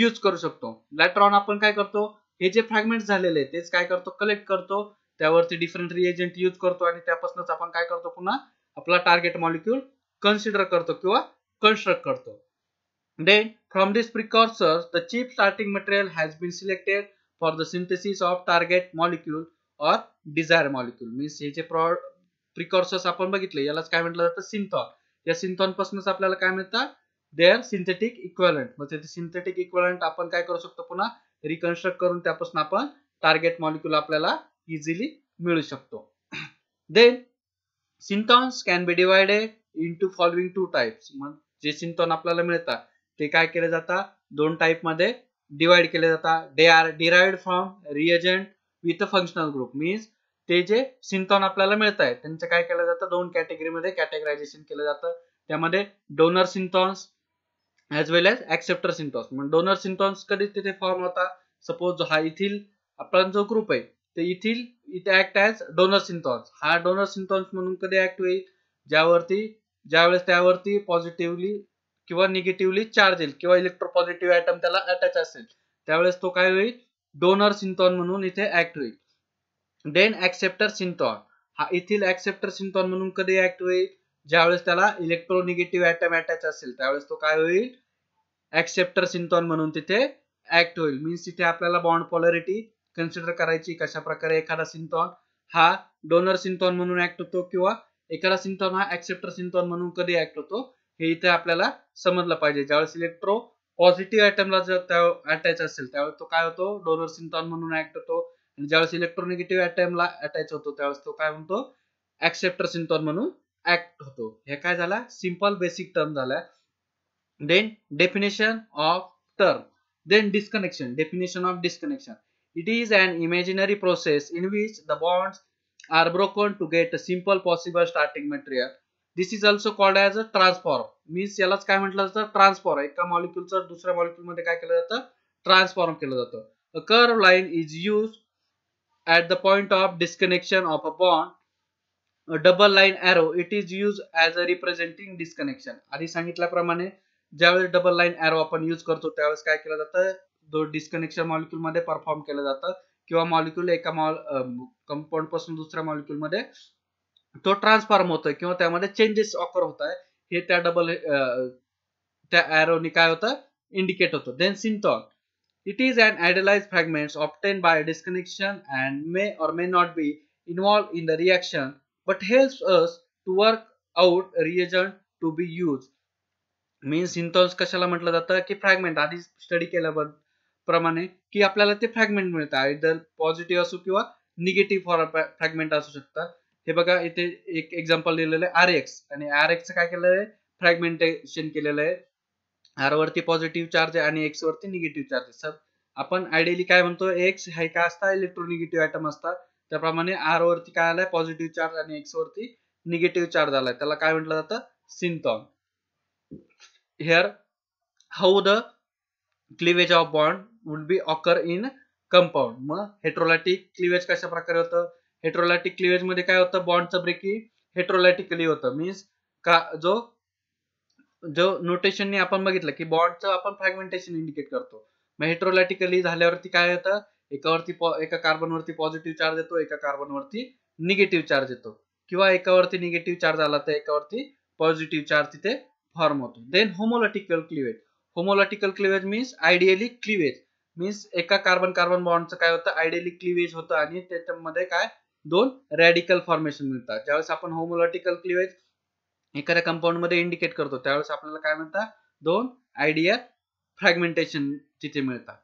यूज करू शकतो लॅटर ऑन आपण काय करतो हे जे फ्रॅगमेंट झालेले आहेत तेच काय करतो कलेक्ट करतो त्यावरती डिफरंट रिएजंट यूज करतो आणि त्यापासूनच आपण काय करतो पुन्हा आपला टार्गेट मॉलिक्युल कन्सिडर करतो किंवा कन्स्ट्रक्ट करतो then from this precursor the cheap starting material has been selected for the synthesis of target molecule or desire molecule means हे जे प्रॉ आपण बघितले यालाच काय म्हटलं जातं सिंथॉन या सिंथॉन पासूनच आपल्याला काय मिळतं देअर सिंथेटिक इक्वलंट म्हणजे सिंथेटिक इक्वलंट आपण काय करू शकतो पुन्हा रिकन्स्ट्रक्ट करून त्यापासून आपण टार्गेट मॉलिक्यूल आपल्याला इझिली मिळू शकतो then synthons can be divided to following two types मग जे सिंथॉन आपल्याला मिळतात ते काय केले जातात दोन मध्ये डिवाइड केले जातात they are derived from reagent with a functional group means ते जे सिंथॉन आपल्याला मिळत आहेत त्यांचं काय केलं जातं दोन कॅटेगरीमध्ये कॅटेगरायझेशन केलं जातं त्यामध्ये donor synthons as well as acceptor synthons म्हणजे डोनर सिंथॉन्स कधी तिथे फॉर्म होता सपोज जो हा इथील आपला जो ग्रुप आहे ते इथील इथे ऍक्ट ॲज डोनर सिंथॉन्स हा डोनर सिंथॉन्स म्हणून कधी ऍक्ट होईल ज्यावरती ज्यावेळेस त्यावरती पॉझिटिव्हली किंवा निगेटिव्हली चार्ज येईल किंवा इलेक्ट्रो पॉझिटिव्ह आयटम त्याला अटॅच असेल त्यावेळेस तो काय होईल डोनर सिंथॉन म्हणून इथे ऍक्ट होईल देन ऍक्सेप्टर सिंथॉन हा इथील ऍक्सेप्टर सिंथॉन म्हणून कधी ऍक्ट होईल ज्यावेळेस त्याला इलेक्ट्रोनिगेटिव्ह आयटम अटॅच असेल त्यावेळेस तो काय होईल ऍक्सेप्टर सिंथॉन म्हणून तिथे ऍक्ट होईल मीन्स तिथे आपल्याला बॉन्ड पॉलरिटी कन्सिडर करायची कशा प्रकारे एखादा सिंथॉन हा डोनर सिंथॉन म्हणून ऍक्ट होतो किंवा एखादा सिंथॉन हा ऍक्सेप्टर सिंथॉन म्हणून कधी ऍक्ट होतो हे इथे आपल्याला समजलं पाहिजे ज्यावेळेस इलेक्ट्रो पॉझिटिव्ह आयटमला जर त्या अटॅच असेल त्यावेळेस तो काय होतो डोनर सिंथॉन म्हणून ऍक्ट होतो आणि ज्यावेळेस इलेक्ट्रोनिगेटिव्ह आयटमला अटॅच होतो त्यावेळेस तो काय म्हणतो ऍक्सेप्टर सिंथॉन म्हणून ऍक्ट होतो हे काय झालं सिंपल बेसिक टर्म झाला then definition of term then disconnection definition of disconnection it is an imaginary process in which the bonds are broken to get a simple possible starting material this is also called as a transform means यालाच काय म्हटलं जातं transform एका मॉलिक्यूलचं दुसऱ्या मध्ये काय केलं जातं ट्रान्सफॉर्म केलं जातं a curve line is use at the point of disconnection of a bond double line arrow it is use as a representing disconnection आधी सांगितल्याप्रमाणे ज्यावेळेस डबल लाईन एरो आपण यूज करतो त्यावेळेस काय केलं जातं डिस्कनेक्शन मध्ये परफॉर्म केलं जातं किंवा मॉलिक्युल एका मॉल कंपाऊंड पासून दुसऱ्या मॉलिक्युल मध्ये तो ट्रान्सफॉर्म होतोय किंवा त्यामध्ये चेंजेस ऑकर होत आहे हे त्या डबल त्या एरोनी काय होतं इंडिकेट होतं then synthon it is an idealized fragments obtained by disconnection and may or may not be involved in the reaction but helps us to work out reagent to be used means synthons कशाला म्हटलं जातं की fragment आधी study केल्यावर प्रमाणे की आपल्याला ते फ्रॅगमेंट मिळतं आयदर पॉझिटिव्ह असो किंवा निगेटिव्ह फॉर फ्रॅगमेंट असू शकतात हे बघा इथे एक एक्झाम्पल दिलेलं आहे आर एक्स आणि आर एक्स काय केलेलं आहे फ्रॅगमेंटेशन केलेलं आहे आर वरती पॉझिटिव्ह चार्ज आहे आणि एक्स वरती निगेटिव्ह चार्ज आहे सर आपण आयडियली काय म्हणतो एक्स हे काय असतात इलेक्ट्रोनिगेटिव्ह आयटम असतात त्याप्रमाणे आर वरती काय आलाय पॉझिटिव्ह चार्ज आणि एक्स वरती निगेटिव्ह चार्ज आलाय त्याला काय म्हटलं जातं synthon here how the cleavage of bond would be occur in compound मग हेट्रोलॅटिक क्लिवेज कशा प्रकारे होतं हेट्रोलॅटिक क्लिवेज मध्ये काय होतं बॉन्डचं ब्रेकिंग हेट्रोलॅटिकली होतं मीन्स का जो जो नोटेशनने आपण बघितलं की बॉन्डचं आपण फ्रॅगमेंटेशन इंडिकेट करतो मग हेट्रोलॅटिकली झाल्यावरती काय होतं एकावरती एका कार्बनवरती पॉझिटिव्ह चार्ज येतो एका कार्बनवरती निगेटिव्ह चार्ज येतो किंवा एकावरती निगेटिव्ह चार्ज आला तर एकावरती पॉझिटिव्ह चार्ज तिथे फॉर्म होतो then homolytic cleavage homolytic cleavage means ideally cleavage means एका कार्बन कार्बन बॉन्डचं काय होतं आयडियली क्लिवेज होतं आणि त्याच्यामध्ये काय दोन रॅडिकल फॉर्मेशन मिळतात ज्यावेळेस आपण होमोलॉटिकल क्लिवेज एखाद्या कंपाऊंड मध्ये इंडिकेट करतो त्यावेळेस आपल्याला काय म्हणतात दोन आयडिया फ्रॅगमेंटेशन तिथे मिळतात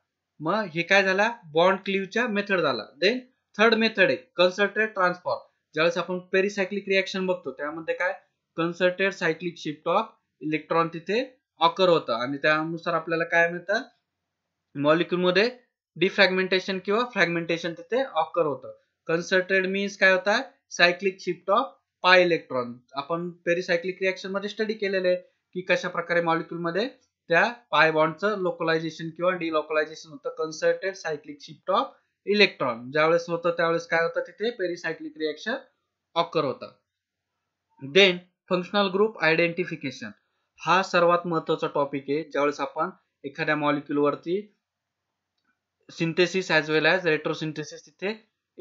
मग हे काय झाला बॉन्ड क्लिवच्या मेथड झाला देन थर्ड मेथड आहे कन्सर्टेड ट्रान्सफॉर्म ज्यावेळेस आपण पेरिसायक्लिक रिॲक्शन बघतो त्यामध्ये काय concerted cyclic shift of electron तिथे ऑकर होतं आणि त्यानुसार आपल्याला काय मिळतं मॉलिक्यूल मध्ये डिफ्रॅगमेंटेशन किंवा फ्रॅगमेंटेशन तिथे ऑकर होतं कन्सर्टेड मीन्स काय होता cyclic shift of pi electron आपण पेरिसायक्लिक रिॲक्शन मध्ये स्टडी केलेले की कशा प्रकारे मध्ये त्या पाय बॉन्डचं लोकलायझेशन किंवा डिलोकलायझेशन होतं concerted cyclic shift of electron ज्यावेळेस होतं त्यावेळेस काय होतं तिथे पेरिसायक्लिक रिॲक्शन ऑकर होतं देन फंक्शनल ग्रुप आयडेंटिफिकेशन हा सर्वात महत्वाचा टॉपिक आहे ज्यावेळेस आपण एखाद्या वरती synthesis as well as retrosynthesis तिथे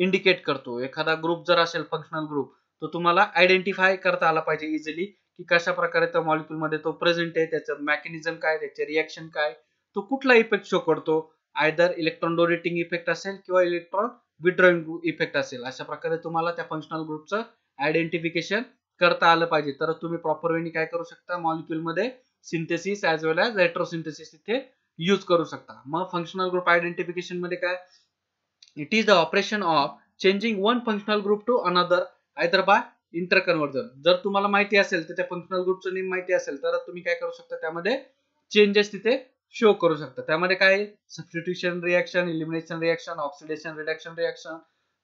इंडिकेट करतो एखादा ग्रुप जर असेल फंक्शनल ग्रुप तो तुम्हाला आयडेंटिफाय करता आला पाहिजे इझिली की कशा प्रकारे त्या मॉलिक्यूलमध्ये तो प्रेझेंट आहे त्याचं मेकॅनिझम काय त्याचे रिॲक्शन काय तो कुठला इफेक्ट शो करतो आयदर इलेक्ट्रॉन डोनेटिंग इफेक्ट असेल किंवा इलेक्ट्रॉन विड्रॉइंग इफेक्ट असेल अशा प्रकारे तुम्हाला त्या फंक्शनल ग्रुपचं आयडेंटिफिकेशन करता आलं पाहिजे तर तुम्ही प्रॉपर वेनी काय करू शकता मॉलिक्युलमध्ये synthesis as well as retrosynthesis तिथे यूज करू शकता मग फंक्शनल ग्रुप आयडेंटिफिकेशन मध्ये काय it is the operation of changing one functional group to another either by interconversion जर तुम्हाला माहिती असेल तर त्या फंक्शनल ग्रुपचं नेम माहिती असेल तर तुम्ही काय करू शकता त्यामध्ये चेंजेस तिथे शो करू शकता त्यामध्ये काय substitution reaction elimination reaction oxidation reduction reaction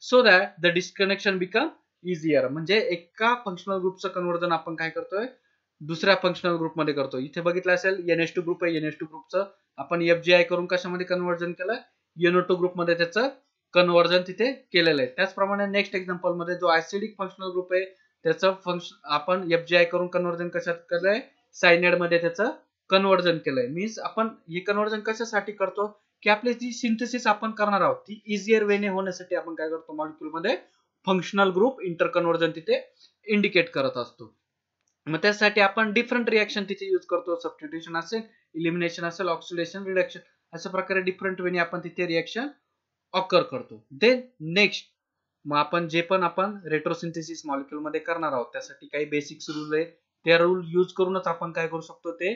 so that the disconnection become easier म्हणजे एका फंक्शनल ग्रुपचं कन्वर्जन आपण काय करतोय दुसऱ्या फंक्शनल ग्रुपमध्ये करतो इथे बघितलं असेल एन एस टू ग्रुप आहे एन एस टू ग्रुपचं आपण एफ आय करून कशामध्ये कन्वर्जन केलं एनओ टू मध्ये त्याचं कन्वर्जन तिथे केलेलं आहे त्याचप्रमाणे नेक्स्ट एक्झाम्पल मध्ये जो आयसिडिक फंक्शनल ग्रुप आहे त्याचं फंक्शन आपण एफ आय करून कन्वर्जन कशात केलंय सायनेड मध्ये त्याचं कन्वर्जन केलंय मीन्स आपण हे कन्वर्जन कशासाठी करतो की आपली जी सिंथेसिस आपण करणार आहोत ती इझियर वेने होण्यासाठी आपण काय करतो मॉलिक्युलमध्ये फंक्शनल ग्रुप इंटर कन्वर्जन तिथे इंडिकेट करत असतो मग त्यासाठी आपण डिफरंट रिॲक्शन तिथे यूज करतो सबस्टिट्युशन असेल इलिमिनेशन असेल ऑक्सिडेशन रिडक्शन अशा प्रकारे डिफरंट वेने आपण तिथे रिॲक्शन ऑकर करतो देन नेक्स्ट मग आपण जे पण आपण रेट्रोसिंथेसिस मॉलिक्युलमध्ये करणार आहोत त्यासाठी काही बेसिक रूल आहे त्या रूल यूज करूनच आपण काय करू शकतो ते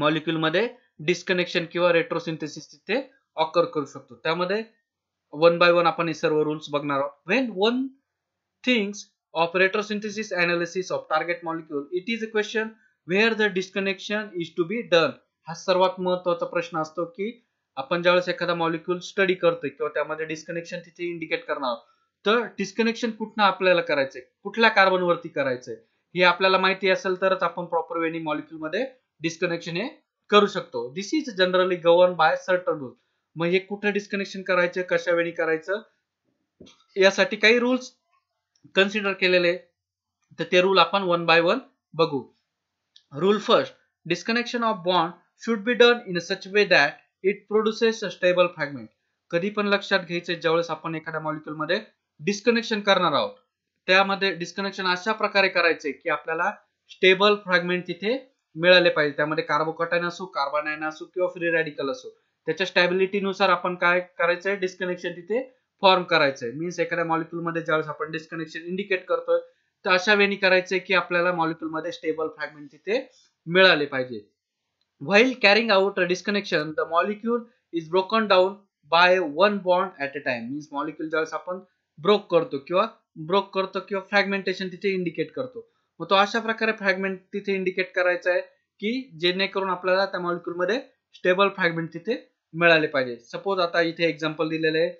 मॉलिक्युलमध्ये डिस्कनेक्शन किंवा रेट्रोसिंथेसिस तिथे ऑकर करू शकतो त्यामध्ये वन बाय वन आपण हे सर्व रूल्स बघणार आहोत when one things of retrosynthesis analysis of target molecule it is a question where the disconnection is to be done हा सर्वात महत्वाचा प्रश्न असतो की आपण ज्यावेळेस एखादा मॉलिक्युल स्टडी करतोय किंवा त्यामध्ये डिस्कनेक्शन तिथे इंडिकेट करणार तर डिस्कनेक्शन कुठं आपल्याला करायचंय कुठल्या कार्बन वरती करायचंय हे आपल्याला माहिती असेल तरच आपण प्रॉपर वेनी मध्ये डिस्कनेक्शन हे करू शकतो this is generally govern by certain rule मग हे कुठं डिस्कनेक्शन करायचं कशा वेळी करायचं यासाठी काही रूल्स कन्सिडर केलेले तर ते रूल आपण वन बाय वन बघू rule first disconnection of bond should be done in such way that it produces a stable fragment कधी पण लक्षात घ्यायचे ज्यावेळेस आपण एखाद्या मॉलिक्युलमध्ये डिस्कनेक्शन करणार आहोत त्यामध्ये डिस्कनेक्शन अशा प्रकारे करायचे की आपल्याला स्टेबल फ्रॅगमेंट तिथे मिळाले पाहिजे त्यामध्ये कार्बोकटायन असो कार्बनायन असो किंवा फ्री रॅडिकल असो त्याच्या स्टॅबिलिटीनुसार आपण काय करायचंय डिस्कनेक्शन तिथे फॉर्म करायचंय मीन्स एखाद्या मॉलिक्युलमध्ये ज्यावेळेस आपण डिस्कनेक्शन इंडिकेट करतोय तर अशा वेळी करायचंय की आपल्याला मध्ये स्टेबल फ्रॅगमेंट तिथे मिळाले पाहिजे while carrying out disconnection the molecule is broken down by one bond at a time means molecule ज्यावेळेस आपण ब्रोक करतो किंवा ब्रोक करतो किंवा फ्रॅगमेंटेशन तिथे इंडिकेट करतो मग तो अशा प्रकारे फ्रॅगमेंट तिथे इंडिकेट करायचा आहे की जेणेकरून आपल्याला त्या मध्ये स्टेबल फ्रॅगमेंट तिथे मिळाले पाहिजे सपोज आता इथे एक्झाम्पल दिलेलं आहे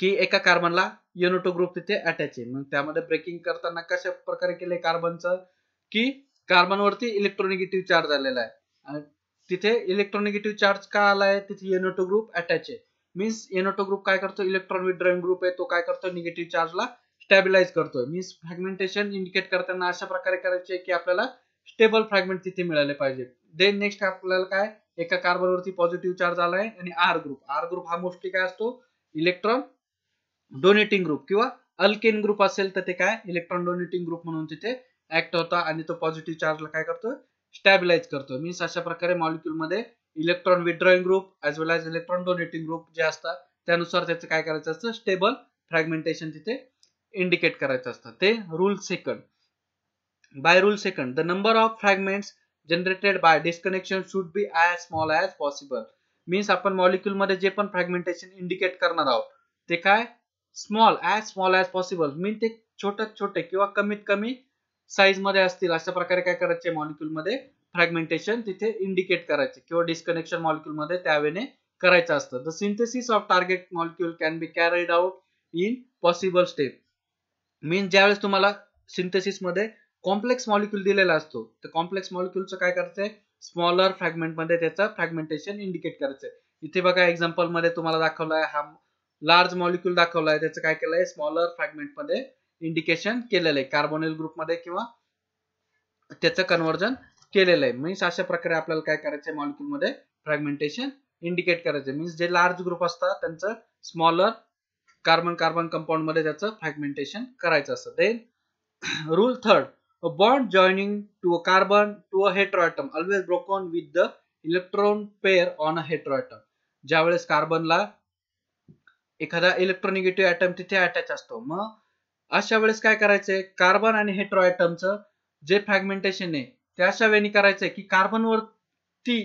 की एका कार्बनला युनोटो ग्रुप तिथे अटॅच आहे मग त्यामध्ये ब्रेकिंग करताना कशा प्रकारे केले कार्बनचं की कार्बनवरती इलेक्ट्रॉनिगेटिव्ह चार्ज आलेला आहे आणि तिथे इलेक्ट्रॉनिगेटिव्ह चार्ज का आलाय तिथे युनोटो ग्रुप अटॅच आहे मीन्स युनोटो ग्रुप काय करतो इलेक्ट्रॉन विड्रॉइंग ग्रुप आहे तो काय करतो निगेटिव्ह चार्जला स्टॅबिलाइज करतोय मीन्स फ्रॅगमेंटेशन इंडिकेट करताना अशा प्रकारे करायचे की आपल्याला स्टेबल फ्रॅगमेंट तिथे मिळाले पाहिजे देन नेक्स्ट आपल्याला काय एका कार्बनवरती पॉझिटिव्ह चार्ज आलाय आणि आर ग्रुप आर ग्रुप हा मोस्टली काय असतो इलेक्ट्रॉन डोनेटिंग ग्रुप किंवा अल्केन ग्रुप असेल तर ते काय इलेक्ट्रॉन डोनेटिंग ग्रुप म्हणून तिथे ऍक्ट होता आणि तो पॉझिटिव्ह चार्जला काय करतो स्टॅबिलाइज करतो मीन्स अशा प्रकारे मॉलिक्यूलमध्ये electron withdrawing group as well as electron donating group जे असतात त्यानुसार त्याचं काय करायचं असतं स्टेबल फ्रॅगमेंटेशन तिथे इंडिकेट करायचं असतं ते rule second by rule second the number of fragments generated by disconnection should be as small as possible means आपण मॉलिक्यूलमध्ये जे पण फ्रॅगमेंटेशन इंडिकेट करणार आहोत ते काय small as small as possible mean ते छोट्यात छोटे किंवा कमीत कमी मध्ये असतील अशा प्रकारे काय करायचे मध्ये फ्रॅगमेंटेशन तिथे इंडिकेट करायचे किंवा डिस्कनेक्शन मध्ये त्यावेळेने करायचं असतं the synthesis of target molecule can be carried out in possible step mean ज्यावेळेस तुम्हाला सिंथेसिस मध्ये कॉम्प्लेक्स मॉलिक्यूल दिलेला असतो तर कॉम्प्लेक्स मॉलिक्युलचं काय करायचंय स्मॉलर मध्ये त्याचं फ्रॅगमेंटेशन इंडिकेट करायचंय इथे बघा एक्झाम्पल मध्ये तुम्हाला दाखवलं आहे हा लार्ज मॉलिक्यूल दाखवला आहे त्याचं काय केलंय स्मॉलर मध्ये इंडिकेशन केलेलं आहे कार्बोनिल ग्रुपमध्ये किंवा त्याचं कन्वर्जन केलेलं आहे मीन्स अशा प्रकारे आपल्याला काय करायचंय मध्ये फ्रॅगमेंटेशन इंडिकेट करायचं मीन्स जे लार्ज ग्रुप असतात त्यांचं स्मॉलर कार्बन कार्बन कंपाऊंड मध्ये त्याचं फ्रॅगमेंटेशन करायचं असतं then rule third a bond joining to a carbon to a heteroatom always broken with the electron pair on a ज्या ज्यावेळेस कार्बनला एखादा इलेक्ट्रॉनिगेटिव्ह ऍटम तिथे अटॅच असतो मग अशा वेळेस काय करायचंय कार्बन आणि हेट्रो ऍटमचं जे फ्रॅगमेंटेशन आहे ते अशा वेळी करायचंय की कार्बनवरती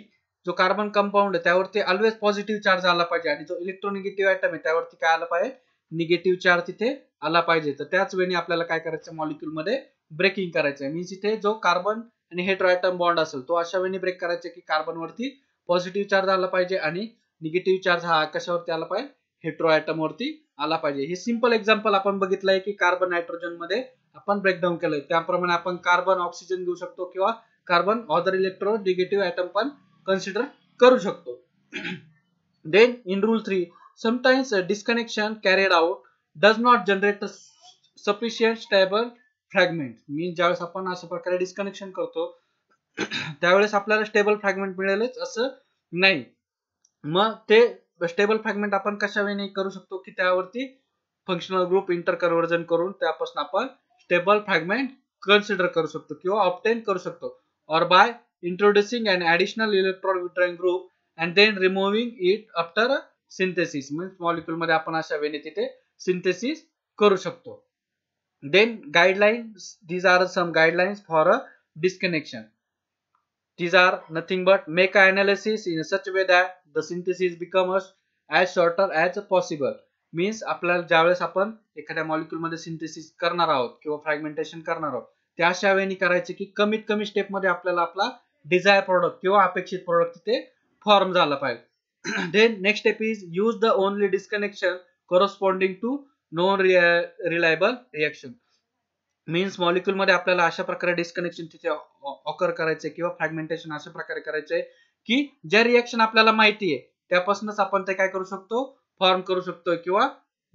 जो कार्बन कंपाऊंड आहे त्यावरती ऑलवेज पॉझिटिव्ह चार्ज आला पाहिजे आणि जो इलेक्ट्रोनेगेटिव्ह ऍटम आहे त्यावरती काय आला पाहिजे निगेटिव्ह चार्ज तिथे आला पाहिजे तर त्याच वेळी आपल्याला काय करायचं मॉलिक्यूलमध्ये ब्रेकिंग करायचं मी इथे जो कार्बन आणि आयटम बॉन्ड असेल तो अशा वेळी ब्रेक करायचा की कार्बनवरती पॉझिटिव्ह चार्ज आला पाहिजे आणि निगेटिव्ह चार्ज हा कशावरती आला पाहिजे हेट्रो वरती आला पाहिजे हे सिंपल एक्झाम्पल आपण बघितलंय की कार्बन नायट्रोजन मध्ये आपण ब्रेकडाऊन केलंय त्याप्रमाणे आपण कार्बन ऑक्सिजन घेऊ शकतो किंवा carbon other electronegative atom पण कन्सिडर करू शकतो then in rule three sometimes disconnection carried out does not generate sufficient stable fragment मी ज्यावेळेस आपण अशा प्रकारे डिस्कनेक्शन करतो *clears throat* त्यावेळेस आपल्याला स्टेबल फ्रॅगमेंट मिळेलच असं नाही मग ते स्टेबल फ्रॅगमेंट आपण कशा वेळी करू शकतो की त्यावरती फंक्शनल ग्रुप इंटर करून त्यापासून आपण स्टेबल फ्रॅगमेंट कन्सिडर करू शकतो किंवा ऑप्टेन करू शकतो or by introducing and additional electron withdrawing group and then removing it after synthesis म्हणजे मॉलिक्युल मध्ये आपण अशा वेळी तिथे सिंथेसिस करू शकतो then guidelines these are some guidelines for a disconnection These are nothing but meta-analysis in such a way that the synthesis becomes as shorter as possible. Means आपल्याला ज्यावेळेस आपण एखाद्या मॉलिक्यूलमध्ये सिंथेसिस करणार आहोत किंवा फ्रॅगमेंटेशन करणार आहोत त्या अशा वेळेने करायचे की कमीत कमी स्टेपमध्ये आपल्याला आपला डिझायर प्रोडक्ट किंवा अपेक्षित प्रोडक्ट तिथे फॉर्म झाला पाहिजे then next step is use the only disconnection corresponding to non-reliable reaction. Means मध्ये आपल्याला अशा प्रकारे डिस्कनेक्शन तिथे ऑकर करायचंय किंवा फ्रॅगमेंटेशन अशा प्रकारे करायचंय की ज्या रिएक्शन आपल्याला माहिती आहे त्यापासूनच आपण ते काय करू शकतो फॉर्म करू शकतो किंवा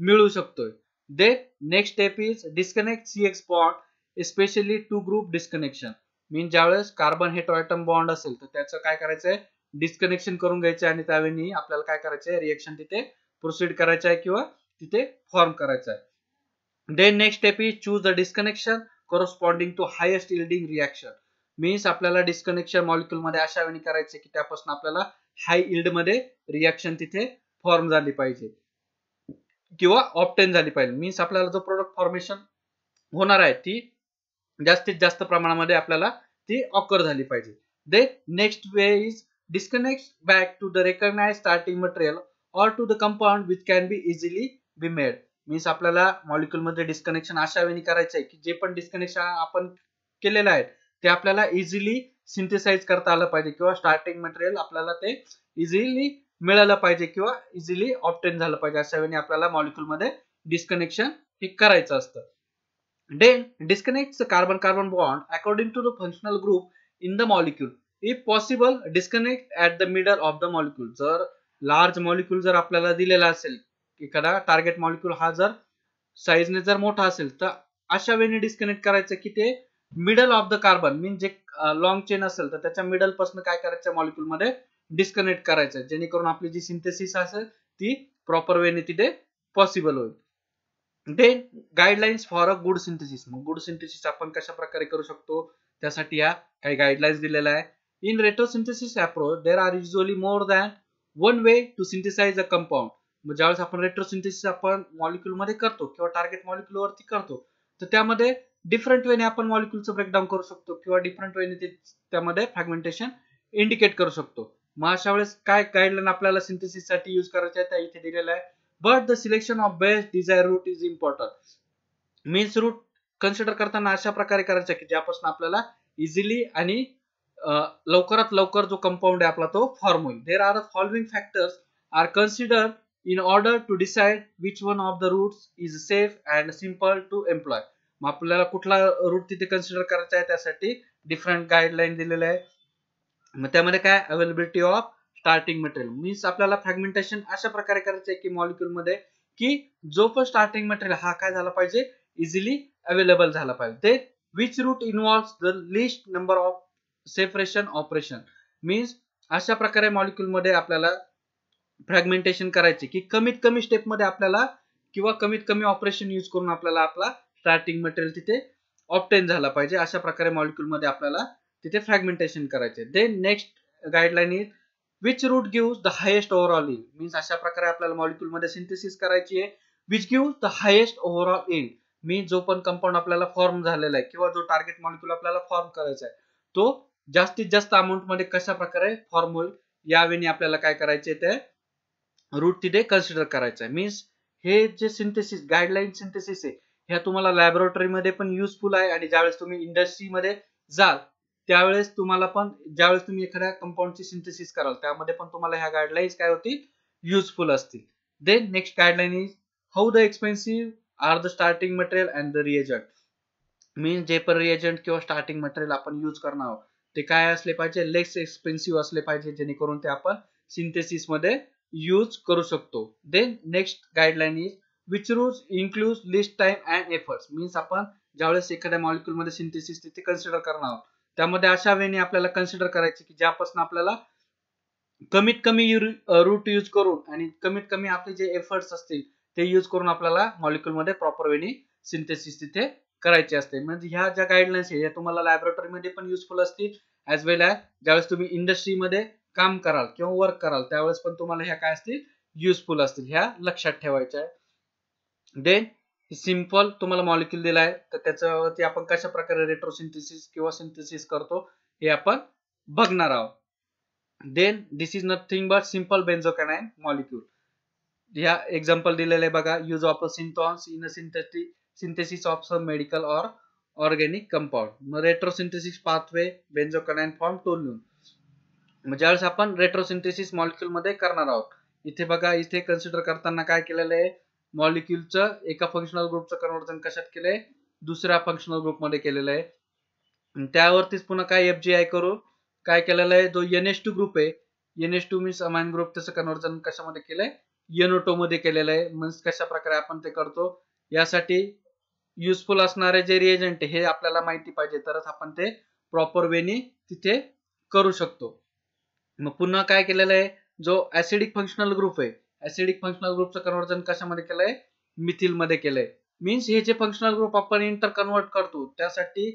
मिळू शकतोय then next step is disconnect C X bond specially two group disconnection mean ज्यावेळेस कार्बन हे टॉयटम बॉन्ड असेल तर त्याचं काय करायचंय डिस्कनेक्शन करून घ्यायचं आणि त्यावेळी आपल्याला काय करायचंय रिएक्शन तिथे प्रोसीड करायचं आहे किंवा तिथे फॉर्म करायचं आहे then next step is choose the disconnection corresponding to highest yielding reaction means आपल्याला डिस्कनेक्शन मॉलिक्युल मध्ये अशा वेळी करायचे की त्यापासून आपल्याला हाय इल्ड मध्ये रिएक्शन तिथे फॉर्म झाली पाहिजे किंवा ऑप्टेन झाली पाहिजे मीन्स आपल्याला जो प्रोडक्ट फॉर्मेशन होणार आहे ती जास्तीत जास्त प्रमाणामध्ये आपल्याला ती ऑकर झाली पाहिजे then next way is disconnect back to the recognize starting material or to the compound which can be easily be made means आपल्याला मध्ये डिस्कनेक्शन अशा वेळी करायचं आहे की जे पण डिस्कनेक्शन आपण केलेलं आहे ते आपल्याला इझिली सिंथेसाइज करता आलं पाहिजे किंवा स्टार्टिंग मटेरियल आपल्याला ते इझिली मिळालं पाहिजे किंवा इझिली ऑप्टेन झालं पाहिजे अशा वेळी आपल्याला मध्ये डिस्कनेक्शन हे करायचं असतं then disconnect carbon carbon bond according to the functional group in the molecule if possible disconnect at the middle of the molecule जर लार्ज मॉलिक्यूल जर आपल्याला दिलेला असेल एखादा टार्गेट मॉलिक्युल हा जर साईजने जर मोठा असेल तर अशा वेने डिस्कनेक्ट करायचं की ते middle of the carbon mean जे लॉंग चेन असेल तर त्याच्या मिडल पासून काय करायचं मॉलिक्यूल मध्ये डिस्कनेक्ट करायचं जेणेकरून आपली जी सिंथेसिस असेल ती प्रॉपर वेने तिथे पॉसिबल होईल then guidelines for a good synthesis मग गुड सिंथेसिस आपण कशा प्रकारे करू शकतो त्यासाठी या काही गाईडलाईन्स दिलेल्या आहे in retrosynthesis approach there are usually more than one way to synthesize a compound ज्यावेळेस आपण रेट्रोसिंथेसिस आपण मध्ये करतो किंवा टार्गेट वरती करतो तर त्यामध्ये डिफरंट वेने आपण मॉलिक्युलचं ब्रेकडाऊन करू शकतो किंवा डिफरंट वेने ते त्यामध्ये फ्रॅगमेंटेशन इंडिकेट करू शकतो मग अशा वेळेस काय गाईडलाईन आपल्याला सिंथेसिस साठी यूज करायचे त्या इथे दिलेलं आहे but the selection of best desire route is important means route consider करताना अशा प्रकारे करायचं की ज्यापासून आपल्याला इझिली आणि लवकरात लवकर जो कंपाऊंड आहे आपला तो फॉर्म होईल there are following factors are consider in order to decide which one of the routes is safe and simple to employ मग आपल्याला कुठला रूट तिथे कन्सिडर करायचा आहे त्यासाठी डिफरंट गाईडलाईन दिलेले आहे मग त्यामध्ये काय availability of starting material means आपल्याला फ्रॅगमेंटेशन अशा प्रकारे करायचं आहे की मध्ये की जो पण स्टार्टिंग मटेरियल हा काय झाला पाहिजे इझिली अवेलेबल झाला पाहिजे ते which route involve the least number of separation operation means अशा प्रकारे मध्ये आपल्याला फ्रॅगमेंटेशन करायचे की कमीत कमी स्टेपमध्ये आपल्याला किंवा कमीत कमी ऑपरेशन यूज करून आपल्याला आपला स्टार्टिंग मटेरियल तिथे ऑप्टेन झाला पाहिजे अशा प्रकारे मध्ये आपल्याला तिथे फ्रॅगमेंटेशन करायचे then next guideline is which route give the highest overall in means अशा प्रकारे आपल्याला मध्ये सिंथेसिस करायची आहे which give the highest overall in मी जो पण कंपाऊंड आपल्याला फॉर्म झालेला आहे किंवा जो टार्गेट मॉलिक्युल आपल्याला फॉर्म करायचा आहे तो जास्तीत जास्त अमाऊंटमध्ये कशा प्रकारे फॉर्म होईल यावेळी आपल्याला काय करायचे ते रूट तिथे कन्सिडर करायचं आहे मीन्स हे जे सिंथेसिस गाईडलाईन सिंथेसिस आहे ह्या तुम्हाला लॅबोरेटरीमध्ये पण युजफुल आहे आणि ज्यावेळेस तुम्ही इंडस्ट्रीमध्ये जाल त्यावेळेस तुम्हाला पण ज्यावेळेस तुम्ही एखाद्या कंपाऊंडची सिंथेसिस कराल त्यामध्ये पण तुम्हाला ह्या गाईडलाईन्स काय होतील युजफुल असतील then next guideline is how the expensive are the starting material and the reagent means जे पण रिएजंट किंवा स्टार्टिंग मटेरियल आपण यूज करणार आहोत ते काय असले पाहिजे लेस एक्सपेन्सिव्ह असले पाहिजे जेणेकरून ते आपण सिंथेसिसमध्ये यूज करू शकतो then next guideline is which route includes least time and efforts means आपण ज्यावेळेस एखाद्या मध्ये सिंथेसिस तिथे कन्सिडर करणार आहोत त्यामध्ये अशा वेने आपल्याला कन्सिडर करायचे की ज्यापासून आपल्याला कमीत कमी रूट यूज करून आणि कमीत कमी आपले जे एफर्ट्स असतील ते यूज करून आपल्याला मध्ये प्रॉपर वेने सिंथेसिस तिथे करायचे असते म्हणजे ह्या ज्या गाईडलाईन्स आहेत या तुम्हाला लॅबोरेटरीमध्ये पण युजफुल असतील ॲज वेल ॲज ज्यावेळेस तुम्ही इंडस्ट्रीमध्ये काम कराल किंवा वर्क कराल त्यावेळेस पण तुम्हाला ह्या काय असतील युजफुल असतील ह्या लक्षात ठेवायच्या आहे देन सिम्पल तुम्हाला मॉलिक्युल दिला आहे तर त्याच्यावरती आपण कशा प्रकारे रेट्रोसिंथेसिस किंवा सिंथेसिस करतो हे आपण बघणार आहोत then this is nothing but simple benzocaine molecule ह्या एक्झाम्पल दिलेलं आहे बघा use of synthons in a synthetic synthesis of some medical or organic compound मग retrosynthesis pathway benzocaine from toluene म्हणजे ज्यावेळेस आपण रेट्रोसिंथेसिस मध्ये करणार आहोत इथे बघा इथे कन्सिडर करताना काय केलेलं आहे मॉलिक्युलचं एका फंक्शनल ग्रुपचं कन्वर्जन कशात केलंय दुसऱ्या फंक्शनल ग्रुप मध्ये केलेलं आहे त्यावरतीच पुन्हा काय एफ जी आय करू काय केलेलं आहे जो एन एस टू ग्रुप आहे N S two means amine group त्याचं कन्वर्जन कशामध्ये केलंय येनोटो मध्ये केलेलं आहे मीन्स कशा प्रकारे आपण ते करतो यासाठी युजफुल असणारे जे रिएजंट हे आपल्याला माहिती पाहिजे तरच आपण ते प्रॉपर वेनी तिथे करू शकतो मग पुन्हा काय केलेलं आहे जो ऍसिडिक फंक्शनल ग्रुप आहे ऍसिडिक फंक्शनल ग्रुपचं कन्वर्जन कशामध्ये केलंय मिथिल मध्ये केलंय मीन्स हे जे फंक्शनल ग्रुप आपण इंटर कन्वर्ट करतो त्यासाठी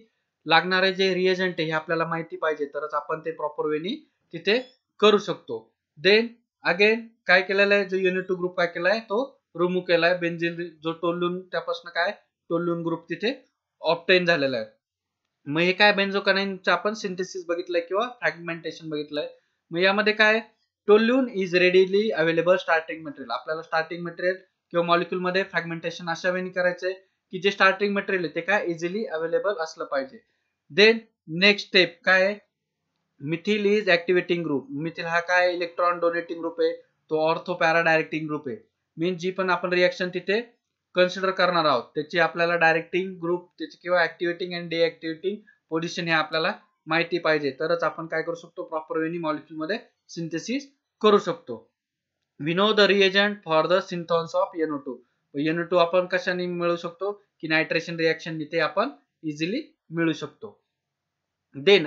लागणारे जे रिएजंट आहे हे आपल्याला माहिती पाहिजे तरच आपण ते प्रॉपर वेनी तिथे करू शकतो देन अगेन काय केलेलं आहे जो युनिट टू ग्रुप काय केलाय तो रिमूव्ह केलाय बेंजिल जो टोलून त्यापासून काय टोलून ग्रुप तिथे ऑप्टेन झालेला आहे मग हे काय बेंजोकनाईनचं आपण सिंथेसिस बघितलंय किंवा फ्रॅगमेंटेशन बघितलंय मग यामध्ये काय toluene is readily available starting material आपल्याला स्टार्टिंग मटेरियल किंवा मध्ये फ्रॅगमेंटेशन अशा वेळी करायचंय की जे स्टार्टिंग मटेरियल आहे ते काय इझिली अवेलेबल असलं पाहिजे देन नेक्स्ट स्टेप काय methyl is activating group methyl हा काय इलेक्ट्रॉन डोनेटिंग ग्रुप आहे तो ऑर्थो पॅरा डायरेक्टिंग ग्रुप आहे मीन जी पण आपण रिॲक्शन तिथे कन्सिडर करणार आहोत त्याची आपल्याला डायरेक्टिंग ग्रुप त्याची किंवा ऍक्टिव्हेटिंग अँड डिएक्टिव्हेटिंग पोझिशन हे आपल्याला माहिती पाहिजे तरच आपण काय करू शकतो प्रॉपर वेनी मध्ये सिंथेसिस करू शकतो we know the reagent for the synthons of NO two NO two आपण कशाने मिळू शकतो की नायट्रेशन रिॲक्शन इथे आपण इझिली मिळू शकतो देन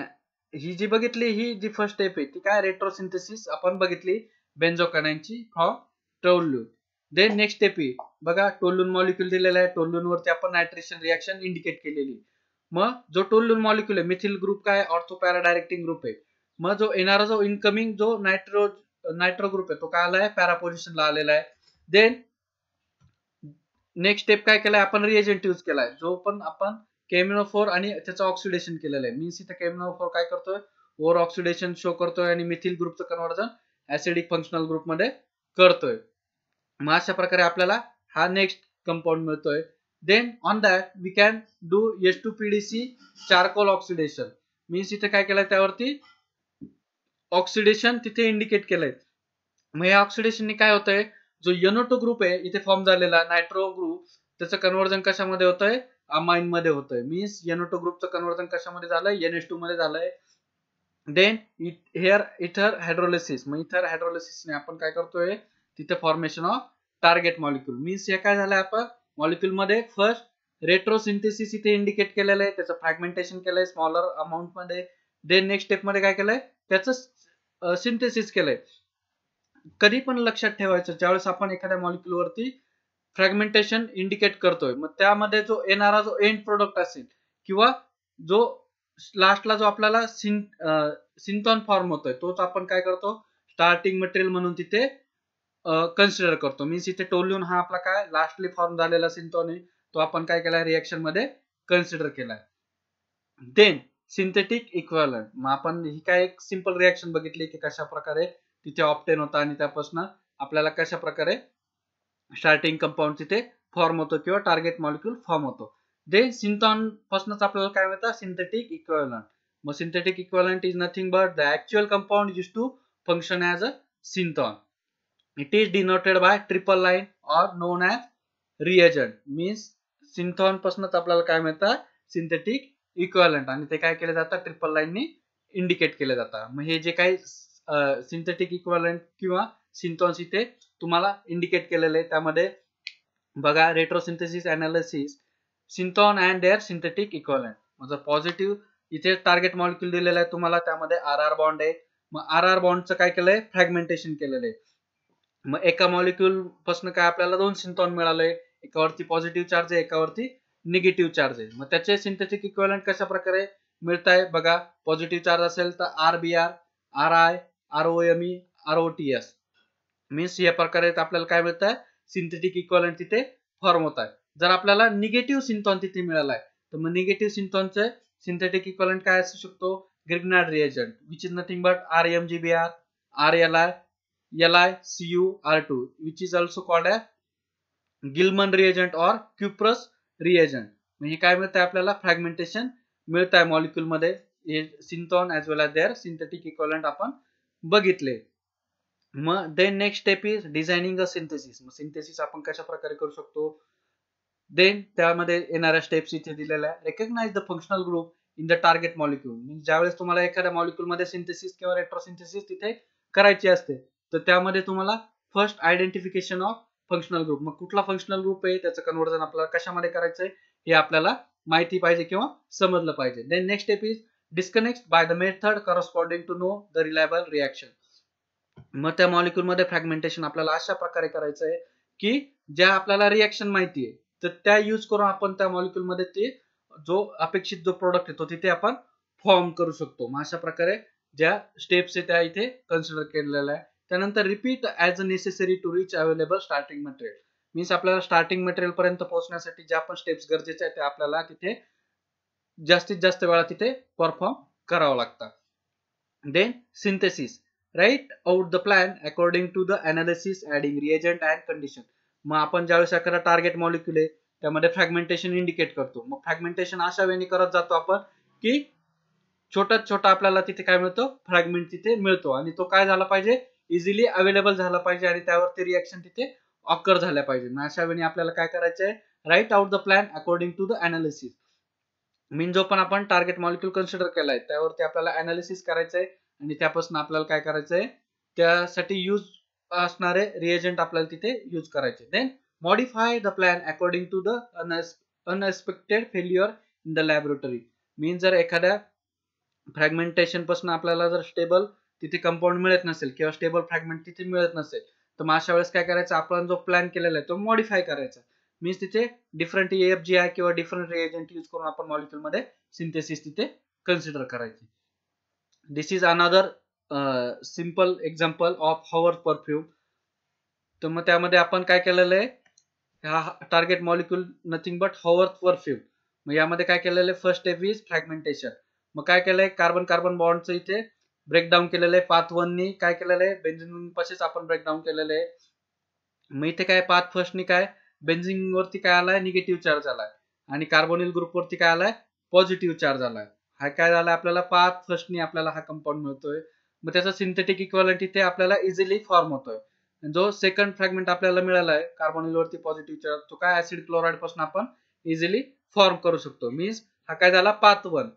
ही जी बघितली ही जी फर्स्ट स्टेप आहे ती काय रेट्रोसिंथेसिस आपण बघितली बेन्झोकनांची from toluene then next step आहे बघा टोलून मॉलिक्युल दिलेला आहे टोलून वरती आपण नायट्रेशन रिॲक्शन इंडिकेट केलेली मग जो टोलून मॉलिक्युल आहे मिथिल ग्रुप काय ऑर्थो पॅरा डायरेक्टिंग ग्रुप आहे मग जो येणारा जो इनकमिंग जो नायट्रो नायट्रो ग्रुप आहे तो काय आलाय आहे पॅरा आलेला आहे देन नेक्स्ट स्टेप काय केलाय आपण रिएजंट यूज केलाय जो पण आपण केमिनोफोर आणि त्याचं ऑक्सिडेशन केलेलं आहे मीन्स इथं केमिनोफोर काय करतोय ओव्हर ऑक्सिडेशन शो करतोय आणि मिथिल ग्रुपचं कन्वर्जन ऍसिडिक फंक्शनल ग्रुपमध्ये करतोय मग अशा प्रकारे आपल्याला हा नेक्स्ट कंपाऊंड मिळतोय then on then we can do can to PDC charcoal oxidation means इथे काय केलंय त्यावरती ऑक्सिडेशन तिथे इंडिकेट केलंय मग या ऑक्सिडेशनने काय होतंय जो यनोटो ग्रुप आहे इथे फॉर्म झालेला नायट्रो ग्रुप त्याचं कन्वर्जन कशामध्ये होतंय अमाइन मध्ये होतंय मीन्स यनोटो ग्रुपचं कन्वर्जन कशामध्ये झालंय एन एस टू मध्ये झालंय देन हेअर इथर हायड्रोलिसिस मग इथर हायड्रोलिसिसने आपण काय करतोय तिथे formation of target molecule means हे काय झालंय आपण मॉलिक्यूलमध्ये फर्स्ट रेट्रोसिंथेसिस इथे इंडिकेट केलेलं आहे त्याचं फ्रॅगमेंटेशन केलंय स्मॉलर अमाऊंटमध्ये देन नेक्स्ट स्टेप मध्ये काय केलंय त्याचं सिंथेसिस केलंय कधी पण लक्षात ठेवायचं ज्यावेळेस आपण एखाद्या वरती फ्रॅगमेंटेशन इंडिकेट करतोय मग त्यामध्ये जो येणारा जो एंड प्रोडक्ट असेल किंवा जो लास्टला जो आपल्याला सिंथॉन फॉर्म होतोय तोच आपण काय करतो स्टार्टिंग मटेरियल म्हणून तिथे कन्सिडर करतो मीन्स इथे लिहून हा आपला काय लास्टली फॉर्म झालेला सिंथॉनिक तो आपण काय केला रिएक्शन मध्ये कन्सिडर केलाय देन सिंथेटिक इक्वॅलंट मग आपण ही काय एक सिंपल रिएक्शन बघितली की कशा प्रकारे तिथे ऑप्टेन होता आणि त्यापासून आपल्याला कशा प्रकारे स्टार्टिंग कंपाऊंड तिथे फॉर्म होतो किंवा टार्गेट मॉलिक्युल फॉर्म होतो दे सिंथॉन पासूनच आपल्याला काय मिळतं सिंथेटिक इक्वलंट मग synthetic equivalent is nothing but the actual compound is to function as a synthon it is denoted by triple line or known as reagent means synthon पासूनच आपल्याला काय मिळतं सिंथेटिक इक्वलंट आणि ते काय केले जातं ट्रिपल लाईननी इंडिकेट केले जातं मग हे जे काही सिंथेटिक इक्वलंट किंवा सिंथॉन्स इथे तुम्हाला इंडिकेट केलेले त्यामध्ये बघा retrosynthesis analysis synthon and their synthetic equivalent म्हणजे पॉझिटिव्ह इथे टार्गेट मॉलिक्युल दिलेलं आहे तुम्हाला त्यामध्ये आर आर बॉन्ड आहे मग आर आर बॉन्डचं काय केलंय फ्रॅगमेंटेशन केलेलं आहे मग एका मॉलिक्युल पासून काय आपल्याला दोन सिंथॉन मिळालंय एकावरती पॉझिटिव्ह चार्ज आहे एकावरती निगेटिव्ह चार्ज आहे मग त्याचे सिंथेटिक इक्वलंट कशा प्रकारे मिळत आहे बघा पॉझिटिव्ह चार्ज असेल तर R B R R I R O M E R O T S means या प्रकारे आपल्याला काय मिळत आहे सिंथेटिक इक्वलंट तिथे फॉर्म होत आहे जर आपल्याला निगेटिव्ह सिंथॉन तिथे मिळालाय तर मग निगेटिव्ह सिंथॉनचे सिंथेटिक इक्वलंट काय असू शकतो Grignard reagent which is nothing but R M G B R R L I LiCuR2 which is also called as Gilman reagent or cuprous reagent. म्हणजे काय मिळतंय आपल्याला फ्रॅगमेंटेशन मॉलिक्यूल मॉलिक्युल मध्ये synthon as well as their synthetic equivalent आपण बघितले मग then next step is designing a synthesis मग synthesis आपण कशा प्रकारे करू शकतो देन त्यामध्ये येणाऱ्या स्टेप्स इथे दिलेल्या आहे recognize the functional group in the target molecule ज्यावेळेस तुम्हाला एखाद्या मॉलिक्युलमध्ये सिंथेसिस किंवा रेट्रोसिंथेसिस तिथे करायची असते तर त्यामध्ये तुम्हाला first identification of functional group मग कुठला फंक्शनल ग्रुप आहे त्याचं कन्वर्जन आपल्याला कशामध्ये करायचं आहे हे आपल्याला माहिती पाहिजे किंवा समजलं पाहिजे then next step is disconnect by the method corresponding to no the reliable reaction मग त्या मॉलिक्युलमध्ये फ्रॅगमेंटेशन आपल्याला अशा प्रकारे करायचं आहे की ज्या आपल्याला रिॲक्शन माहिती आहे तर त्या यूज करून आपण त्या मॉलिक्युलमध्ये ते जो अपेक्षित जो प्रोडक्ट आहे तो तिथे आपण फॉर्म करू शकतो मग अशा प्रकारे ज्या स्टेप्स आहे त्या इथे कन्सिडर केलेल्या आहे त्यानंतर repeat a necessary to reach available starting material means आपल्याला स्टार्टिंग मटेरियल पर्यंत पोहोचण्यासाठी ज्या पण स्टेप्स गरजेचे आहेत ते आपल्याला तिथे जास्तीत जास्त वेळा तिथे परफॉर्म करावं लागतं then synthesis write out the plan according to the analysis adding reagent and condition मग आपण ज्यावेळेस एखादा टार्गेट मॉलिक्युल आहे त्यामध्ये फ्रॅगमेंटेशन इंडिकेट करतो मग फ्रॅगमेंटेशन अशा वेळी करत जातो आपण की छोटा छोटा आपल्याला तिथे काय मिळतो फ्रॅगमेंट तिथे मिळतो आणि तो काय झाला पाहिजे इझिली अवेलेबल झाला पाहिजे आणि त्यावरती रिॲक्शन तिथे ऑकर झाल्या पाहिजे अशा वेळी आपल्याला काय करायचं आहे write out the plan according to the analysis mean जो पण आपण टार्गेट मॉलिक्युल कन्सिडर केलाय त्यावरती आपल्याला अनालिसिस करायचंय आणि त्यापासून आपल्याला काय करायचं आहे त्यासाठी यूज असणारे रिएजंट आपल्याला तिथे युज करायचे then modify the plan according to the unexpected failure in the laboratory mean जर एखाद्या फ्रॅगमेंटेशन पासून आपल्याला जर स्टेबल तिथे कंपाऊंड मिळत नसेल किंवा स्टेबल फ्रॅगमेंट तिथे मिळत नसेल तर मग अशा वेळेस काय करायचं आपण जो प्लॅन केलेला आहे तो मॉडिफाय करायचा मीन्स तिथे डिफरंट एफ जी आहे किंवा डिफरंट रिएजंट यूज करून आपण मध्ये सिंथेसिस तिथे कन्सिडर करायची this is another simple example of hover perfume तर मग त्यामध्ये आपण काय केलेलं आहे हा target molecule nothing but hover perfume मग यामध्ये काय केलेलं आहे फर्स्ट स्टेप इज फ्रॅगमेंटेशन मग काय केलंय कार्बन कार्बन बॉन्डचं इथे ब्रेकडाऊन केलेलं आहे पाथ वननी काय केलेलं आहे बेंझिन पासेस आपण ब्रेकडाऊन केलेलं आहे मग इथे काय पाथ फर्स्टनी काय बेंझिन वरती काय आलाय निगेटिव्ह चार्ज आलाय आणि कार्बोनिल वरती काय आलाय पॉझिटिव्ह चार्ज आलाय हा काय झाला आपल्याला पाथ फर्स्टनी आपल्याला हा कंपाऊंड मिळतोय मग त्याचा सिंथेटिक इक्वॅलंट इथे आपल्याला इझिली फॉर्म होतोय जो सेकंड फ्रॅगमेंट आपल्याला मिळाला आहे कार्बोनिल वरती पॉझिटिव्ह चार्ज तो काय ऍसिड क्लोराईड पासून आपण इझिली फॉर्म करू शकतो मीन्स हा काय झाला path one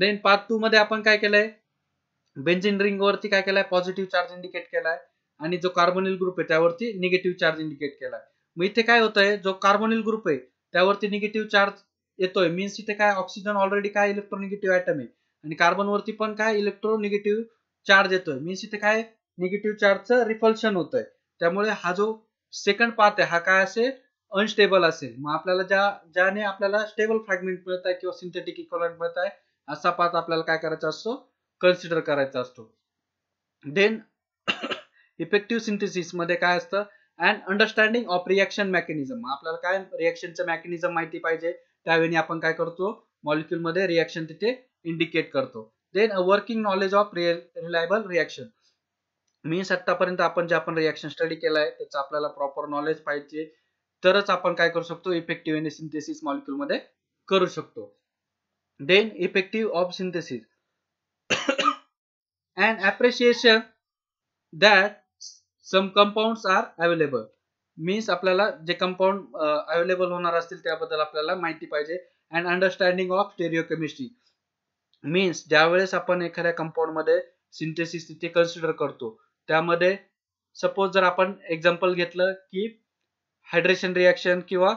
then path two मध्ये आपण काय केलंय बेंझिन रिंगवरती काय केलाय पॉझिटिव्ह चार्ज इंडिकेट केलाय आणि जो कार्बोनिल ग्रुप आहे त्यावरती निगेटिव्ह चार्ज इंडिकेट केलाय मग इथे काय होत आहे जो कार्बोनिल ग्रुप आहे त्यावरती निगेटिव्ह चार्ज येतोय मीन्स इथे काय ऑक्सिजन ऑलरेडी काय इलेक्ट्रोनिगेटिव्ह आयटम आहे आणि कार्बनवरती पण काय इलेक्ट्रोनिगेटिव्ह चार्ज येतोय मीन्स इथे काय निगेटिव्ह चार्जचं रिफल्शन आहे त्यामुळे हा जो सेकंड पार्ट आहे हा काय असेल अनस्टेबल असेल मग आपल्याला ज्या ज्याने आपल्याला स्टेबल फ्रॅगमेंट मिळत आहे किंवा सिंथेटिक इक्वलंट मिळत आहे असा पात आपल्याला काय करायचा असतो कन्सिडर करायचा असतो देन इफेक्टिव्ह सिंथेसिस मध्ये काय असतं and understanding of reaction mechanism आपल्याला काय रिॲक्शनचं मेकॅनिझम माहिती पाहिजे त्यावेळी आपण काय करतो मध्ये रिॲक्शन तिथे इंडिकेट करतो then a working knowledge of reliable reaction मी सत्तापर्यंत आपण जे आपण रिॲक्शन स्टडी केलं आहे त्याचं आपल्याला प्रॉपर नॉलेज पाहिजे तरच आपण काय करू शकतो इफेक्टिव्ह सिंथेसिस मध्ये करू शकतो then effective of synthesis and appreciation that some compounds are available means आपल्याला जे कंपाऊंड अवेलेबल होणार असतील त्याबद्दल आपल्याला माहिती पाहिजे and understanding of stereochemistry means ज्यावेळेस आपण एखाद्या मध्ये सिंथेसिस तिथे कन्सिडर करतो त्यामध्ये सपोज जर आपण एक्झाम्पल घेतलं की हायड्रेशन रिॲक्शन किंवा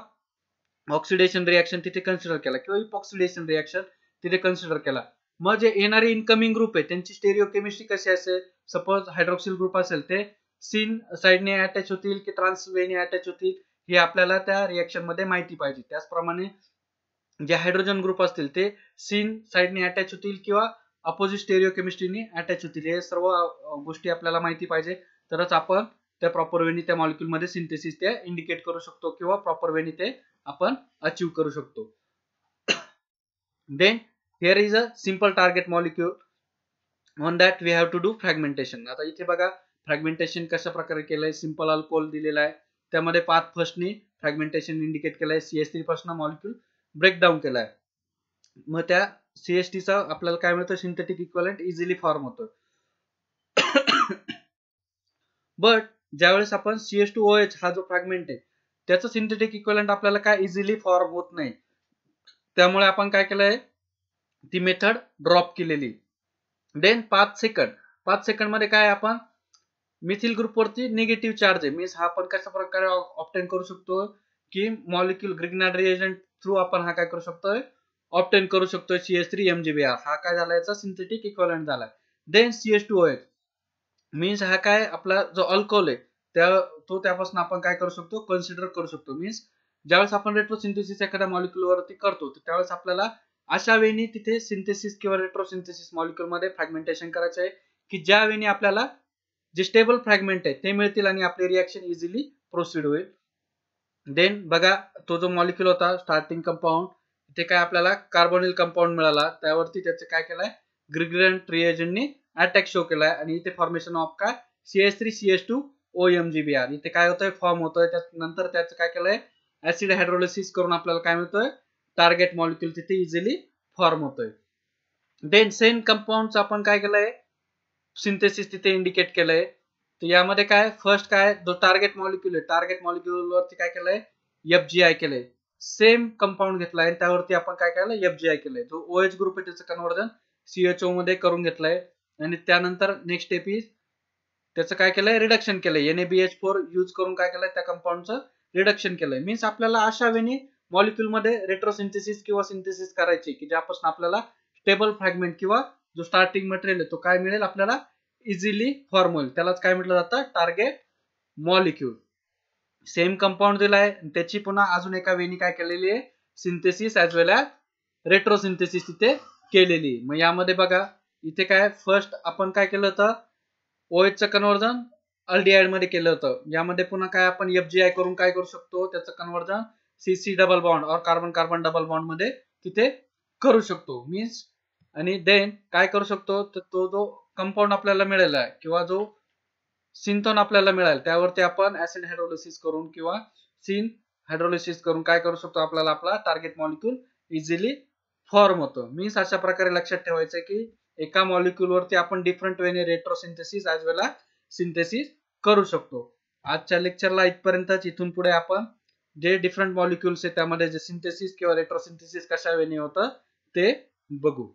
ऑक्सिडेशन रिॲक्शन तिथे कन्सिडर केला किंवा इपॉक्सिडेशन रिॲक्शन तिथे कन्सिडर केला मग जे येणारे इनकमिंग ग्रुप आहे त्यांची स्टेरिओ केमिस्ट्री कशी असेल सपोज हायड्रोक्सिल ग्रुप असेल ते सिन साईडने अटॅच होतील की ट्रान्स वेने अटॅच होतील हे आपल्याला त्या रिएक्शन मध्ये माहिती पाहिजे त्याचप्रमाणे जे हायड्रोजन ग्रुप असतील ते सिन साईडने अटॅच होतील किंवा अपोजिट स्टेरिओ केमिस्ट्रीने अटॅच होतील हे सर्व गोष्टी आपल्याला माहिती पाहिजे तरच आपण त्या प्रॉपर वेनी त्या मध्ये सिंथेसिस ते इंडिकेट करू शकतो किंवा प्रॉपर वेनी ते आपण अचीव करू शकतो then *coughs* here is a simple target molecule on that we have to do fragmentation आता इथे बघा फ्रॅगमेंटेशन कशा प्रकारे केलंय सिम्पल अल्कोहोल दिलेला आहे त्यामध्ये पाच फर्स्टनी फ्रॅगमेंटेशन इंडिकेट केलंय सीएस थ्री पासून मॉलिक्यूल ब्रेकडाऊन केलाय मग त्या चा आपल्याला काय मिळतं सिंथेटिक इक्वलंट इझिली फॉर्म होतो बट ज्यावेळेस आपण सीएस टू ओ एच हा जो फ्रॅगमेंट आहे त्याचं सिंथेटिक इक्वलंट आपल्याला काय इझिली फॉर्म होत नाही त्यामुळे आपण काय केलंय ती मेथड ड्रॉप केलेली देन पाच सेकंड पाच सेकंड मध्ये काय आपण मिथिल वरती निगेटिव्ह चार्ज आहे मीन्स हा आपण कशा प्रकारे ऑप्टेन करू शकतो की मॉलिक्युल ग्रिग्नाड्री रिएजंट थ्रू आपण हा काय करू शकतोय ऑप्टेन करू शकतो सीएस थ्री एमजीबीआर हा काय झाला याचा सिंथेटिक इक्वलंट झाला then CS two OH means हा काय आपला जो अल्कोहोल आहे त्या तो त्यापासून आपण काय करू शकतो कन्सिडर करू शकतो मीन्स ज्यावेळेस आपण रेट्रो सिंथेसिस एखाद्या मॉलिक्युलवरती करतो त्यावेळेस आपल्याला अशा वेळी तिथे सिंथेसिस किंवा रेट्रोसिंथेसिस मध्ये फ्रॅगमेंटेशन करायचं आहे की ज्या वेळी आपल्याला जे स्टेबल फ्रॅगमेंट आहे ते मिळतील आणि आपले रिॲक्शन इझिली प्रोसीड होईल देन बघा तो जो मॉलिक्युल होता स्टार्टिंग कंपाऊंड इथे काय आपल्याला कार्बोनिल कंपाऊंड मिळाला त्यावरती त्याचं काय केलंय ग्रिग्रन ट्रिएजनने अटॅक शो केलाय आणि इथे फॉर्मेशन ऑफ काय S three S two O M G B R इथे काय होतंय फॉर्म होतोय त्यानंतर त्याचं काय केलंय ऍसिड हायड्रोलिसिस करून आपल्याला काय मिळतोय टार्गेट मॉलिक्युल तिथे इझिली फॉर्म होतोय देन सेम कंपाऊंडचं आपण काय केलंय सिंथेसिस तिथे इंडिकेट केलंय तर यामध्ये काय फर्स्ट काय जो टार्गेट मॉलिक्युल आहे टार्गेट मॉलिक्युलवरती काय केलंय एफजीआय केलंय सेम कंपाऊंड घेतलाय आणि त्यावरती आपण काय केलं एफजीआय केलंय जो एच ग्रुप आहे त्याचं कन्वर्जन सीएचओ मध्ये करून घेतलंय आणि त्यानंतर नेक्स्ट स्टेप इज त्याचं काय केलंय रिडक्शन केलंय एनएबीएच फोर यूज करून काय केलंय त्या कंपाऊंडचं रिडक्शन केलंय मीन्स आपल्याला अशा वेळी मॉलिक्यूलमध्ये रेट्रोसिंथेसिस किंवा सिंथेसिस करायचे की ज्यापासून आपल्याला स्टेबल फ्रॅगमेंट किंवा जो स्टार्टिंग मटेरियल आहे तो काय मिळेल आपल्याला इझिली फॉर्मल त्यालाच काय म्हटलं जातं टार्गेट मॉलिक्यूल सेम कंपाऊंड दिला त्याची पुन्हा अजून एका वेनी काय केलेली आहे synthesis as well as retrosynthesis तिथे केलेली मग यामध्ये बघा इथे काय फर्स्ट आपण काय केलं होतं ओएचचं कन्वर्जन अल्डीआयड मध्ये केलं होतं यामध्ये पुन्हा काय आपण एफजीआय करून काय करू शकतो त्याचं conversion C C double bond or carbon carbon double bond मध्ये तिथे करू शकतो मीन्स आणि देन काय करू शकतो तो जो कंपाऊंड आपल्याला मिळाला आहे किंवा जो सिंथोन आपल्याला मिळेल त्यावरती आपण ऍसिड हायड्रोलिसिस करून किंवा सिन हायड्रोलिसिस करून काय करू शकतो आपल्याला आपला टार्गेट मॉलिक्यूल इझिली फॉर्म होतो मीन्स अशा प्रकारे लक्षात ठेवायचं की एका मॉलिक्यूलवरती आपण डिफरंट वेने रेट्रोसिंथेसिस आज वेळेला सिंथेसिस करू शकतो आजच्या लेक्चरला इथपर्यंतच इथून पुढे आपण जे डिफरंट मॉलिक्युल्स आहे त्यामध्ये जे सिंथेसिस किंवा रेट्रोसिंथेसिस कशा वेळी होतं ते बघू